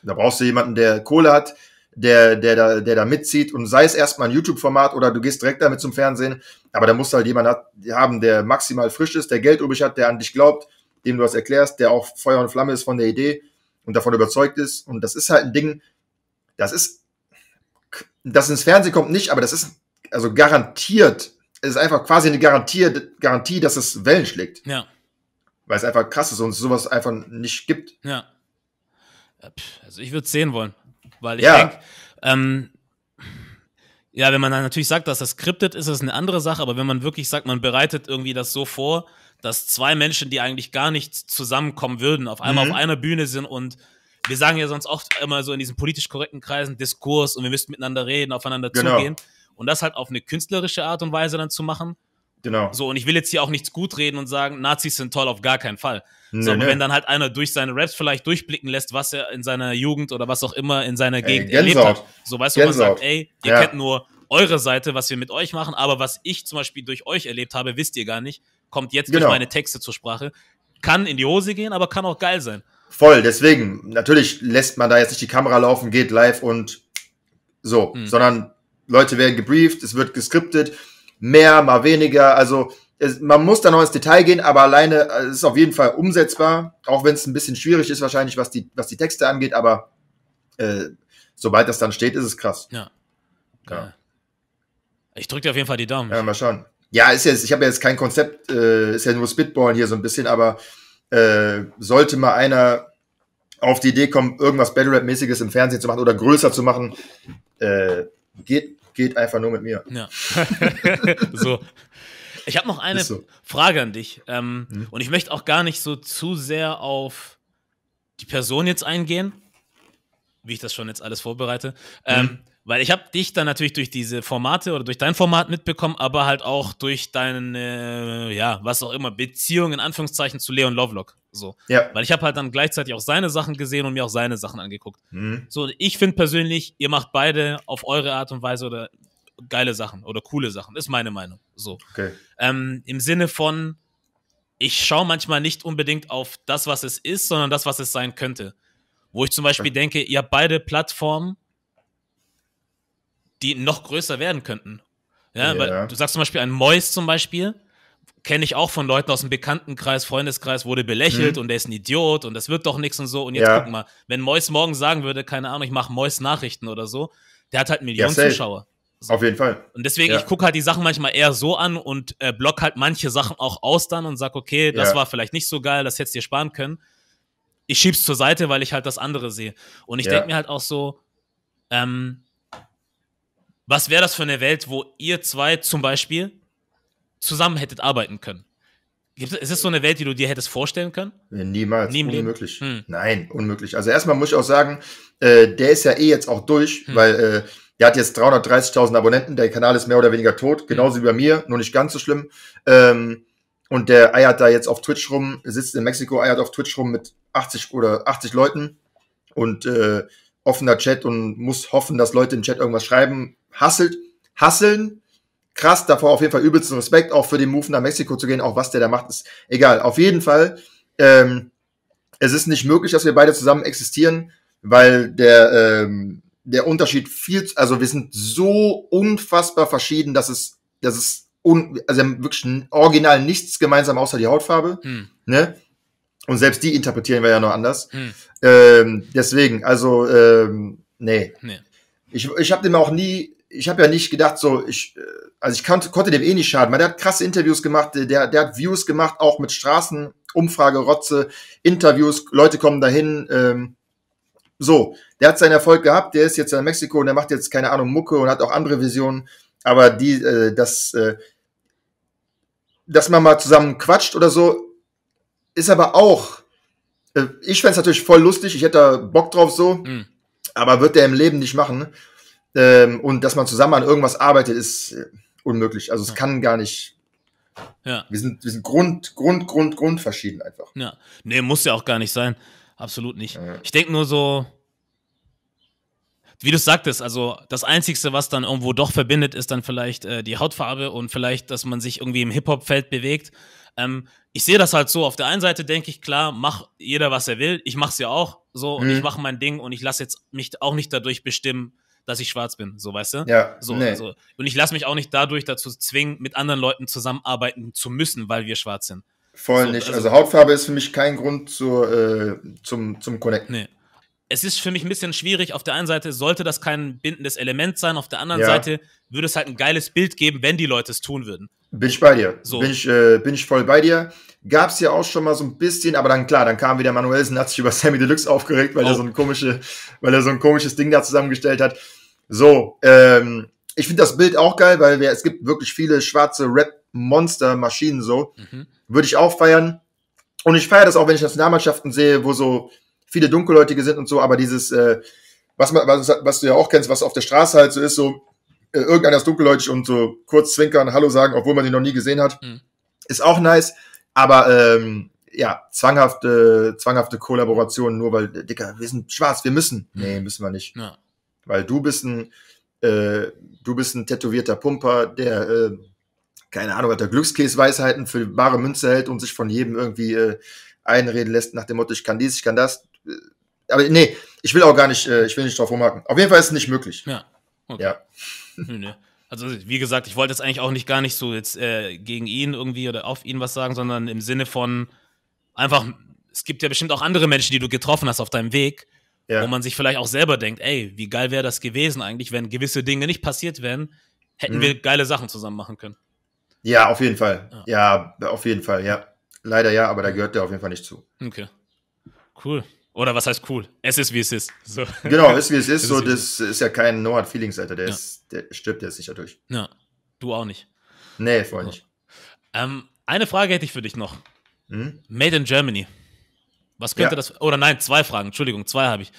Da brauchst du jemanden, der Kohle hat, der, der, da, der da mitzieht und sei es erstmal ein YouTube-Format oder du gehst direkt damit zum Fernsehen, aber da musst du halt jemanden haben, der maximal frisch ist, der Geld übrig hat, der an dich glaubt, dem du das erklärst, der auch Feuer und Flamme ist von der Idee und davon überzeugt ist. Und das ist halt ein Ding, das ist, das ins Fernsehen kommt nicht, aber das ist also garantiert, es ist einfach quasi eine garantierte Garantie, dass es Wellen schlägt. Ja. Weil es einfach krass ist und es sowas einfach nicht gibt. Ja. Äh, also ich würde es sehen wollen, weil ich ja. denke, ähm, ja, wenn man dann natürlich sagt, dass das skriptet ist, ist eine andere Sache, aber wenn man wirklich sagt, man bereitet irgendwie das so vor, dass zwei Menschen, die eigentlich gar nicht zusammenkommen würden, auf einmal mhm. auf einer Bühne sind und wir sagen ja sonst oft immer so in diesen politisch korrekten Kreisen Diskurs und wir müssten miteinander reden, aufeinander genau. zugehen. Und das halt auf eine künstlerische Art und Weise dann zu machen, Genau. So, und ich will jetzt hier auch nichts gut reden und sagen, Nazis sind toll auf gar keinen Fall. Nee, so, nee. wenn dann halt einer durch seine Raps vielleicht durchblicken lässt, was er in seiner Jugend oder was auch immer in seiner Gegend ey, erlebt hat. So, weißt du, man sagt, ey, ihr ja. kennt nur eure Seite, was wir mit euch machen, aber was ich zum Beispiel durch euch erlebt habe, wisst ihr gar nicht, kommt jetzt genau. durch meine Texte zur Sprache. Kann in die Hose gehen, aber kann auch geil sein. Voll, deswegen, natürlich lässt man da jetzt nicht die Kamera laufen, geht live und so, hm. sondern Leute werden gebrieft, es wird geskriptet, mehr, mal weniger. Also es, man muss da noch ins Detail gehen, aber alleine also es ist auf jeden Fall umsetzbar, auch wenn es ein bisschen schwierig ist wahrscheinlich, was die, was die Texte angeht, aber äh, sobald das dann steht, ist es krass. Ja. ja. Ich drücke dir auf jeden Fall die Daumen. Ja, mal schauen. Ja, ist jetzt, ich habe jetzt kein Konzept, äh, ist ja nur Spitballen hier so ein bisschen, aber äh, sollte mal einer auf die Idee kommen, irgendwas Battle Rap-mäßiges im Fernsehen zu machen oder größer zu machen, äh, geht, geht einfach nur mit mir. Ja. so. Ich habe noch eine so. Frage an dich. Ähm, hm? Und ich möchte auch gar nicht so zu sehr auf die Person jetzt eingehen, wie ich das schon jetzt alles vorbereite. Ähm, mhm. Weil ich habe dich dann natürlich durch diese Formate oder durch dein Format mitbekommen, aber halt auch durch deine, äh, ja, was auch immer, Beziehung in Anführungszeichen zu Leon Lovelock. So. Ja. Weil ich habe halt dann gleichzeitig auch seine Sachen gesehen und mir auch seine Sachen angeguckt. Mhm. So, ich finde persönlich, ihr macht beide auf eure Art und Weise oder geile Sachen oder coole Sachen, ist meine Meinung. So. Okay. Ähm, Im Sinne von, ich schaue manchmal nicht unbedingt auf das, was es ist, sondern das, was es sein könnte. Wo ich zum Beispiel denke, ihr habt beide Plattformen, die noch größer werden könnten. Ja, yeah. weil du sagst zum Beispiel ein Mois zum Beispiel, kenne ich auch von Leuten aus dem Bekanntenkreis, Freundeskreis, wurde belächelt mhm. und der ist ein Idiot und das wird doch nichts und so. Und jetzt ja. guck mal, wenn Mois morgen sagen würde, keine Ahnung, ich mache Mois Nachrichten oder so, der hat halt Millionen ja, Zuschauer. So. Auf jeden Fall. Und deswegen, ja. ich gucke halt die Sachen manchmal eher so an und äh, block halt manche Sachen auch aus dann und sag, okay, das war vielleicht nicht so geil, das hättest du dir sparen können. Ich schieb's zur Seite, weil ich halt das andere sehe. Und ich denke mir halt auch so, ähm, was wäre das für eine Welt, wo ihr zwei zum Beispiel zusammen hättet arbeiten können? Gibt, ist es so eine Welt, die du dir hättest vorstellen können? Niemals. Nie unmöglich. Hm. Nein, unmöglich. Also erstmal muss ich auch sagen, äh, der ist ja eh jetzt auch durch, hm. weil äh, der hat jetzt 330.000 Abonnenten, der Kanal ist mehr oder weniger tot, hm. genauso hm. wie bei mir, nur nicht ganz so schlimm. Ähm, und der eiert da jetzt auf Twitch rum, sitzt in Mexiko, eiert auf Twitch rum mit 80 oder 80 Leuten und äh, offener Chat und muss hoffen, dass Leute im Chat irgendwas schreiben, hasselt, hasseln. Krass, davor auf jeden Fall übelsten Respekt, auch für den Move nach Mexiko zu gehen, auch was der da macht, ist egal. Auf jeden Fall, ähm, es ist nicht möglich, dass wir beide zusammen existieren, weil der, ähm, der Unterschied viel, also wir sind so unfassbar verschieden, dass es, dass es un, also wir haben wirklich original nichts gemeinsam außer die Hautfarbe, hm. ne? Und selbst die interpretieren wir ja noch anders. Hm. Ähm, deswegen, also, ähm, nee. nee. Ich, ich habe dem auch nie ich habe ja nicht gedacht, so, ich, äh, also ich konnte, konnte dem eh nicht schaden, weil der hat krasse Interviews gemacht, der, der hat Views gemacht, auch mit Straßen, Umfrage, Rotze, Interviews, Leute kommen dahin, ähm, so, der hat seinen Erfolg gehabt, der ist jetzt in Mexiko und der macht jetzt, keine Ahnung, Mucke und hat auch andere Visionen, aber die, äh, das, äh, dass man mal zusammen quatscht oder so, ist aber auch, äh, ich fände es natürlich voll lustig, ich hätte da Bock drauf so, mhm. aber wird der im Leben nicht machen. Ähm, und dass man zusammen an irgendwas arbeitet, ist äh, unmöglich. Also es ja. kann gar nicht. Ja. Wir sind, wir sind Grund, Grund, Grund, Grund verschieden einfach. Ja. Nee, muss ja auch gar nicht sein. Absolut nicht. Ja. Ich denke nur so, wie du es sagtest, also das Einzige, was dann irgendwo doch verbindet, ist dann vielleicht äh, die Hautfarbe und vielleicht, dass man sich irgendwie im Hip-Hop-Feld bewegt. Ähm, ich sehe das halt so. Auf der einen Seite denke ich, klar, mach jeder, was er will. Ich mach's ja auch so und mhm. ich mache mein Ding und ich lasse jetzt mich auch nicht dadurch bestimmen, dass ich schwarz bin, so weißt du? Ja. So, nee. so. Also, und ich lasse mich auch nicht dadurch dazu zwingen, mit anderen Leuten zusammenarbeiten zu müssen, weil wir schwarz sind. Voll so, nicht. Also, also, Hautfarbe ist für mich kein Grund zu, äh, zum, zum Connecten. Nee es ist für mich ein bisschen schwierig. Auf der einen Seite sollte das kein bindendes Element sein, auf der anderen ja. Seite würde es halt ein geiles Bild geben, wenn die Leute es tun würden. Bin ich bei dir. So. Bin, ich, äh, bin ich voll bei dir. Gab es ja auch schon mal so ein bisschen, aber dann klar, dann kam wieder Manuelsen, hat sich über Sammy Deluxe aufgeregt, weil, oh. er, so ein komische, weil er so ein komisches Ding da zusammengestellt hat. So, ähm, ich finde das Bild auch geil, weil wir, es gibt wirklich viele schwarze Rap-Monster-Maschinen so. Mhm. Würde ich auch feiern. Und ich feiere das auch, wenn ich Nationalmannschaften sehe, wo so viele Dunkelhäutige sind und so, aber dieses, äh, was, man, was, was du ja auch kennst, was auf der Straße halt so ist, so äh, irgendeiner ist dunkelhäutig und so kurz zwinkern, Hallo sagen, obwohl man ihn noch nie gesehen hat, mhm. ist auch nice, aber ähm, ja, zwanghafte, zwanghafte Kollaboration, nur weil, Dicker, wir sind schwarz, wir müssen. Mhm. Nee, müssen wir nicht. Ja. Weil du bist ein, äh, du bist ein tätowierter Pumper, der, äh, keine Ahnung, hat der Glückskäseweisheiten für wahre Münze hält und sich von jedem irgendwie äh, einreden lässt nach dem Motto, ich kann dies, ich kann das. Äh, aber nee, ich will auch gar nicht, äh, ich will nicht drauf rumhacken. Auf jeden Fall ist es nicht möglich. Ja. Okay. ja. Also, wie gesagt, ich wollte jetzt eigentlich auch nicht gar nicht so jetzt äh, gegen ihn irgendwie oder auf ihn was sagen, sondern im Sinne von einfach, es gibt ja bestimmt auch andere Menschen, die du getroffen hast auf deinem Weg, ja. wo man sich vielleicht auch selber denkt, ey, wie geil wäre das gewesen eigentlich, wenn gewisse Dinge nicht passiert wären, hätten mhm. wir geile Sachen zusammen machen können. Ja, auf jeden Fall. Ja. ja, auf jeden Fall, ja. Leider ja, aber da gehört der auf jeden Fall nicht zu. Okay. Cool. Oder was heißt cool? Es ist wie es ist. So. Genau, ist wie es ist. so, das ist ja kein No Hard Feelings, Alter. Der, ja. ist, der stirbt jetzt sicher durch. Ja. Du auch nicht. Nee, vorher nicht. Ähm, eine Frage hätte ich für dich noch. Hm? Made in Germany. Was könnte ja. das. Oder nein, zwei Fragen. Entschuldigung, zwei habe ich.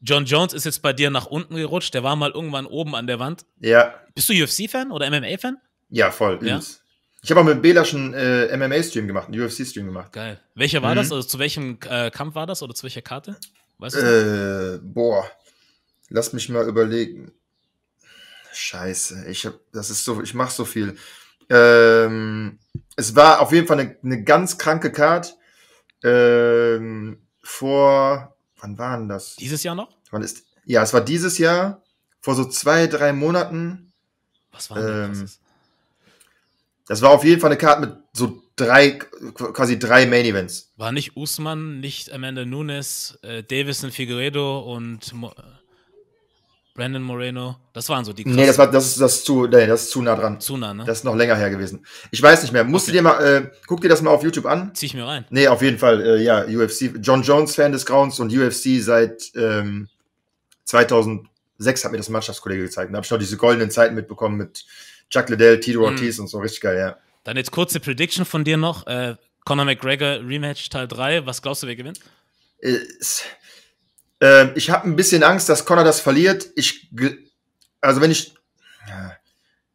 John Jones ist jetzt bei dir nach unten gerutscht. Der war mal irgendwann oben an der Wand. Ja. Bist du UFC-Fan oder MMA-Fan? Ja, voll. Ja? Übelst. Ich habe auch mit Belaschen äh, MMA-Stream gemacht, einen UFC-Stream gemacht. Geil. Welcher war mhm. das? Also zu welchem äh, Kampf war das oder zu welcher Karte? Weißt du? Äh, boah. Lass mich mal überlegen. Scheiße, ich hab, das ist so, ich mache so viel. Ähm, es war auf jeden Fall eine, eine ganz kranke Karte. Ähm, vor, wann waren das? Dieses Jahr noch? Wann ist, ja, es war dieses Jahr, vor so zwei, drei Monaten. Was war denn ähm, das? Das war auf jeden Fall eine Karte mit so drei, quasi drei Main Events. War nicht Usman, nicht Amanda Nunes, äh, Davison Figueredo und Mo Brandon Moreno. Das waren so die Karten. Nee, das war das ist das ist zu, nee, das ist zu nah dran. Zu nah, ne? Das ist noch länger her gewesen. Ich weiß nicht mehr. Musst okay. du dir mal, äh, guck dir das mal auf YouTube an. Zieh ich mir rein. Nee, auf jeden Fall. Äh, ja, UFC. John Jones, Fan des Grounds und UFC seit ähm, 2006 hat mir das Mannschaftskollege gezeigt. Da habe ich noch diese goldenen Zeiten mitbekommen mit Chuck Liddell, Tito mhm. Ortiz und so, richtig geil, ja. Dann jetzt kurze Prediction von dir noch. Äh, Conor McGregor Rematch Teil 3. Was glaubst du, wer gewinnt? Äh, ich habe ein bisschen Angst, dass Conor das verliert. Ich, also wenn ich,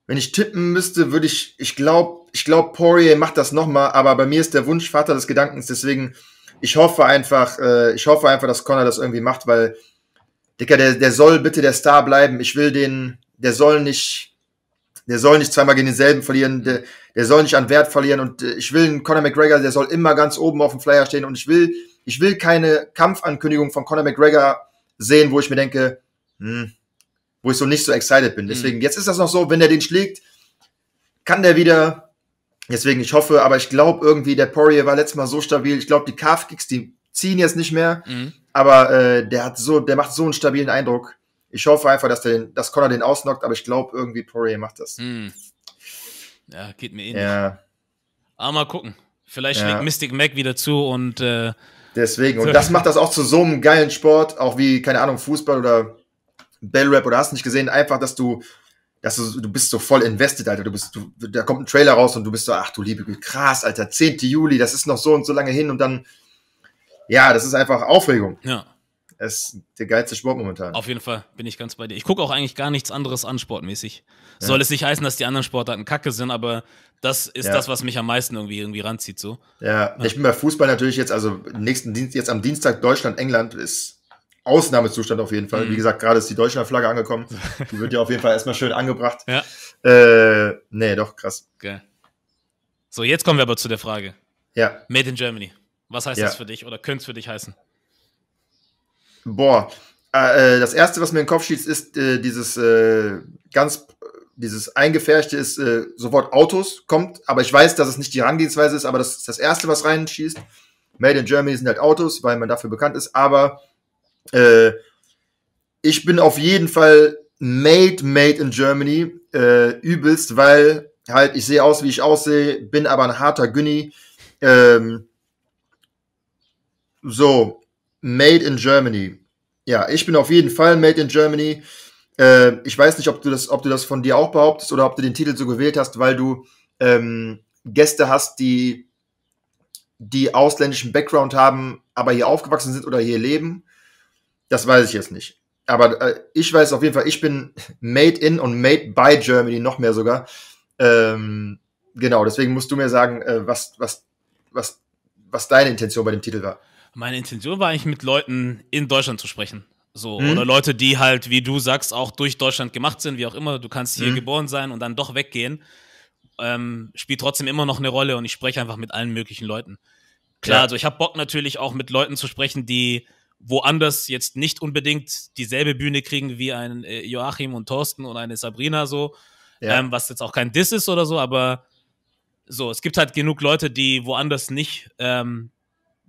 wenn ich tippen müsste, würde ich, ich glaube, ich glaube, Poirier macht das nochmal, aber bei mir ist der Wunsch Vater des Gedankens, deswegen, ich hoffe einfach, äh, ich hoffe einfach, dass Connor das irgendwie macht, weil, Dicker, der, der soll bitte der Star bleiben. Ich will den, der soll nicht, der soll nicht zweimal gegen denselben verlieren, mhm. der, der soll nicht an Wert verlieren und äh, ich will einen Conor McGregor, der soll immer ganz oben auf dem Flyer stehen und ich will, ich will keine Kampfankündigung von Conor McGregor sehen, wo ich mir denke, hm, wo ich so nicht so excited bin. Mhm. Deswegen, jetzt ist das noch so, wenn der den schlägt, kann der wieder, deswegen, ich hoffe, aber ich glaube irgendwie, der Poirier war letztes Mal so stabil, ich glaube, die Calf-Kicks, die ziehen jetzt nicht mehr, mhm. aber äh, der hat so, der macht so einen stabilen Eindruck, ich hoffe einfach, dass, der den, dass Connor den ausnockt, aber ich glaube irgendwie Poirier macht das. Hm. Ja, geht mir ähnlich. Ja. Aber mal gucken. Vielleicht schlägt ja. Mystic Mac wieder zu und äh, Deswegen. Und das macht das auch zu so einem geilen Sport, auch wie, keine Ahnung, Fußball oder Bellrap oder hast nicht gesehen, einfach, dass du, dass du, du bist so voll invested, Alter. Du bist, du, da kommt ein Trailer raus und du bist so, ach du liebe Güte, krass, Alter, 10. Juli, das ist noch so und so lange hin und dann, ja, das ist einfach Aufregung. Ja. Es ist der geilste Sport momentan. Auf jeden Fall bin ich ganz bei dir. Ich gucke auch eigentlich gar nichts anderes an, sportmäßig. Ja. Soll es nicht heißen, dass die anderen Sportarten kacke sind, aber das ist ja. das, was mich am meisten irgendwie, irgendwie ranzieht. So. Ja, ich bin bei Fußball natürlich jetzt, also nächsten Dienst, jetzt am Dienstag Deutschland, England ist Ausnahmezustand auf jeden Fall. Mhm. Wie gesagt, gerade ist die Flagge angekommen. Die wird ja auf jeden Fall erstmal schön angebracht. Ja. Äh, nee, doch, krass. Geil. So, jetzt kommen wir aber zu der Frage. Ja. Made in Germany. Was heißt ja. das für dich oder könnte es für dich heißen? Boah, äh, äh, das erste, was mir in den Kopf schießt, ist äh, dieses äh, ganz dieses eingefärschte ist äh, sofort Autos kommt, aber ich weiß, dass es nicht die Herangehensweise ist, aber das ist das erste, was reinschießt. Made in Germany sind halt Autos, weil man dafür bekannt ist, aber äh, ich bin auf jeden Fall made, made in Germany, übelst, weil halt ich sehe aus, wie ich aussehe, bin aber ein harter Günni. Ähm, so, Made in Germany. Ja, ich bin auf jeden Fall Made in Germany. Äh, ich weiß nicht, ob du, das, ob du das von dir auch behauptest oder ob du den Titel so gewählt hast, weil du ähm, Gäste hast, die, die ausländischen Background haben, aber hier aufgewachsen sind oder hier leben. Das weiß ich jetzt nicht. Aber äh, ich weiß auf jeden Fall, ich bin Made in und Made by Germany, noch mehr sogar. Ähm, genau, deswegen musst du mir sagen, äh, was, was, was, was deine Intention bei dem Titel war meine Intention war eigentlich, mit Leuten in Deutschland zu sprechen. So, mhm. oder Leute, die halt, wie du sagst, auch durch Deutschland gemacht sind, wie auch immer. Du kannst hier mhm. geboren sein und dann doch weggehen. Ähm, spielt trotzdem immer noch eine Rolle und ich spreche einfach mit allen möglichen Leuten. Klar, ja. also ich habe Bock natürlich auch mit Leuten zu sprechen, die woanders jetzt nicht unbedingt dieselbe Bühne kriegen wie ein äh, Joachim und Thorsten und eine Sabrina so. Ja. Ähm, was jetzt auch kein Diss ist oder so, aber so, es gibt halt genug Leute, die woanders nicht ähm,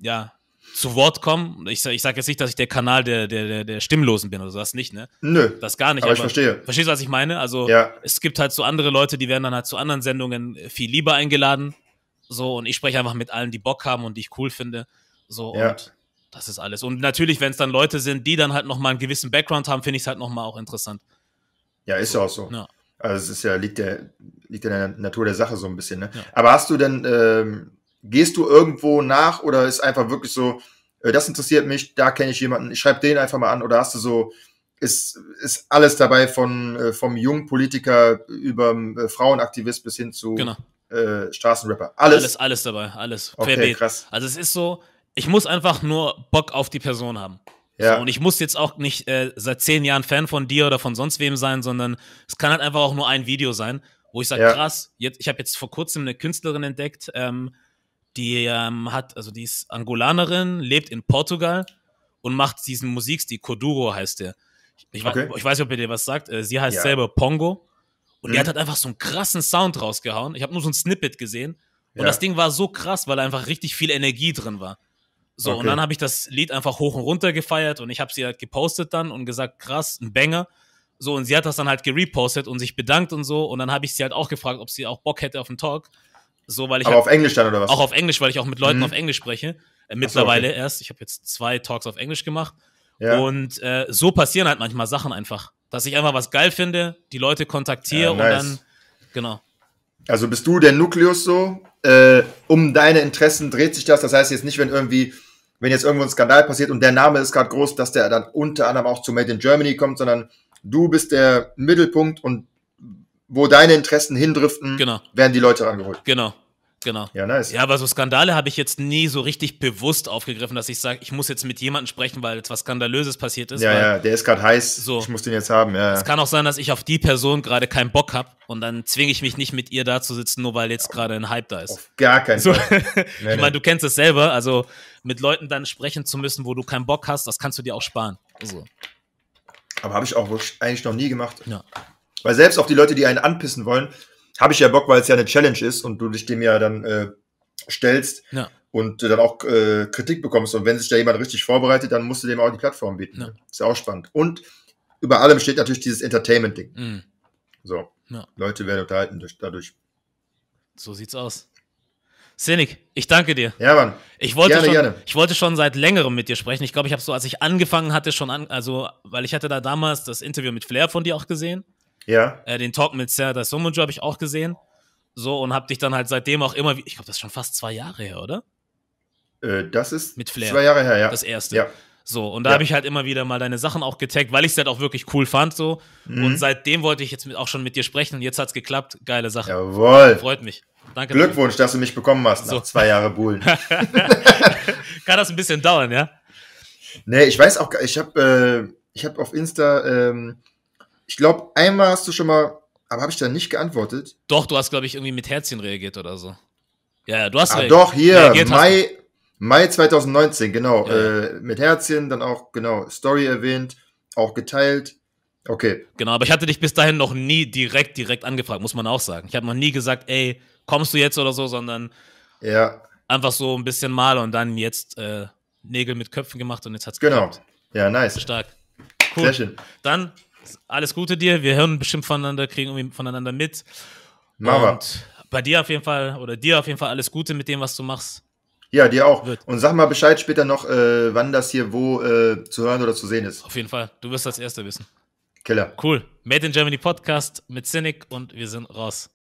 ja, zu Wort kommen. Ich, ich sage jetzt nicht, dass ich der Kanal der, der, der Stimmlosen bin oder sowas nicht, ne? Nö. Das gar nicht. Aber, aber ich verstehe. Verstehst du, was ich meine? Also ja. es gibt halt so andere Leute, die werden dann halt zu anderen Sendungen viel lieber eingeladen. So, und ich spreche einfach mit allen, die Bock haben und die ich cool finde. So, ja. und das ist alles. Und natürlich, wenn es dann Leute sind, die dann halt nochmal einen gewissen Background haben, finde ich es halt nochmal auch interessant. Ja, ist so. auch so. Ja. Also es ist ja, liegt ja, liegt ja in der Natur der Sache so ein bisschen, ne? Ja. Aber hast du denn, ähm gehst du irgendwo nach oder ist einfach wirklich so, äh, das interessiert mich, da kenne ich jemanden, ich schreibe den einfach mal an oder hast du so, ist, ist alles dabei von äh, vom jungen Politiker über äh, Frauenaktivist bis hin zu genau. äh, Straßenrapper. Alles? alles, alles dabei, alles. Okay, Querbeet. krass. Also es ist so, ich muss einfach nur Bock auf die Person haben. Ja. So, und ich muss jetzt auch nicht äh, seit zehn Jahren Fan von dir oder von sonst wem sein, sondern es kann halt einfach auch nur ein Video sein, wo ich sage, ja. krass, jetzt, ich habe jetzt vor kurzem eine Künstlerin entdeckt, ähm, die ähm, hat, also die ist Angolanerin, lebt in Portugal und macht diesen Musikstil, Koduro heißt der. Ich, okay. ich, weiß nicht, ob ihr dir was sagt. Äh, sie heißt ja. selber Pongo. Und mhm. die hat halt einfach so einen krassen Sound rausgehauen. Ich habe nur so ein Snippet gesehen. Und ja. das Ding war so krass, weil einfach richtig viel Energie drin war. So, okay. und dann habe ich das Lied einfach hoch und runter gefeiert und ich habe sie halt gepostet dann und gesagt, krass, ein Banger. So, und sie hat das dann halt gerepostet und sich bedankt und so. Und dann habe ich sie halt auch gefragt, ob sie auch Bock hätte auf einen Talk. So, weil ich Aber halt, auf Englisch dann oder was? Auch auf Englisch, weil ich auch mit Leuten mhm. auf Englisch spreche. Äh, mittlerweile so, okay. erst. Ich habe jetzt zwei Talks auf Englisch gemacht. Ja. Und äh, so passieren halt manchmal Sachen einfach. Dass ich einfach was geil finde, die Leute kontaktiere ja, nice. und dann. Genau. Also bist du der Nukleus so? Äh, um deine Interessen dreht sich das. Das heißt jetzt nicht, wenn irgendwie, wenn jetzt irgendwo ein Skandal passiert und der Name ist gerade groß, dass der dann unter anderem auch zu Made in Germany kommt, sondern du bist der Mittelpunkt und wo deine Interessen hindriften, genau. werden die Leute rangeholt. Genau. Genau. Ja, nice. Ja, aber so Skandale habe ich jetzt nie so richtig bewusst aufgegriffen, dass ich sage, ich muss jetzt mit jemandem sprechen, weil jetzt was Skandalöses passiert ist. Ja, ja, der ist gerade heiß. So. Ich muss den jetzt haben. Ja, es ja. kann auch sein, dass ich auf die Person gerade keinen Bock habe und dann zwinge ich mich nicht mit ihr da zu sitzen, nur weil jetzt gerade ein Hype da ist. Auf gar keinen so. Fall. Nee, ich meine, du kennst es selber, also mit Leuten dann sprechen zu müssen, wo du keinen Bock hast, das kannst du dir auch sparen. So. Aber habe ich auch wirklich eigentlich noch nie gemacht. Ja. Weil selbst auf die Leute, die einen anpissen wollen, habe ich ja Bock, weil es ja eine Challenge ist und du dich dem ja dann äh, stellst ja. und äh, dann auch äh, Kritik bekommst. Und wenn sich da jemand richtig vorbereitet, dann musst du dem auch die Plattform bieten. Ja. Ist ja auch spannend. Und über allem steht natürlich dieses Entertainment-Ding. Mhm. So. Ja. Leute werden unterhalten durch, dadurch. So sieht's aus. Cynic, ich danke dir. Ja, Mann. Ich wollte, gerne, schon, gerne. ich wollte schon seit längerem mit dir sprechen. Ich glaube, ich habe so, als ich angefangen hatte, schon an, also, weil ich hatte da damals das Interview mit Flair von dir auch gesehen. Ja. Äh, den Talk mit Serda Somunjo habe ich auch gesehen. So, und habe dich dann halt seitdem auch immer, ich glaube, das ist schon fast zwei Jahre her, oder? Äh, das ist mit Flair. zwei Jahre her, ja. Das erste. Ja. So, und da ja. habe ich halt immer wieder mal deine Sachen auch getaggt, weil ich es halt auch wirklich cool fand. so. Mhm. Und seitdem wollte ich jetzt mit, auch schon mit dir sprechen und jetzt hat es geklappt. Geile Sache. Jawohl. Freut mich. Danke. Glückwunsch, dass du mich bekommen hast so. nach zwei Jahre Buhlen. Kann das ein bisschen dauern, ja? Nee, ich weiß auch, ich habe äh, ich hab auf Insta ähm, ich glaube, einmal hast du schon mal, aber habe ich da nicht geantwortet? Doch, du hast, glaube ich, irgendwie mit Herzchen reagiert oder so. Ja, du hast ah, reagiert. Doch, hier, Mai, Mai 2019, genau. Ja, Äh, mit Herzchen, dann auch, genau, Story erwähnt, auch geteilt. Okay. Genau, aber ich hatte dich bis dahin noch nie direkt, direkt angefragt, muss man auch sagen. Ich habe noch nie gesagt, ey, kommst du jetzt oder so, sondern ja. einfach so ein bisschen mal und dann jetzt äh, Nägel mit Köpfen gemacht und jetzt hat hat's Genau. Geklappt. Ja, nice. Stark. Cool. Sehr schön. Dann alles Gute dir. Wir hören bestimmt voneinander, kriegen irgendwie voneinander mit. Mama. Und bei dir auf jeden Fall, oder dir auf jeden Fall alles Gute mit dem, was du machst. Ja, dir auch. Wird. Und sag mal Bescheid später noch, äh, wann das hier wo äh, zu hören oder zu sehen ist. Auf jeden Fall. Du wirst das Erste wissen. Killer. Cool. Made in Germany Podcast mit Cynic und wir sind raus.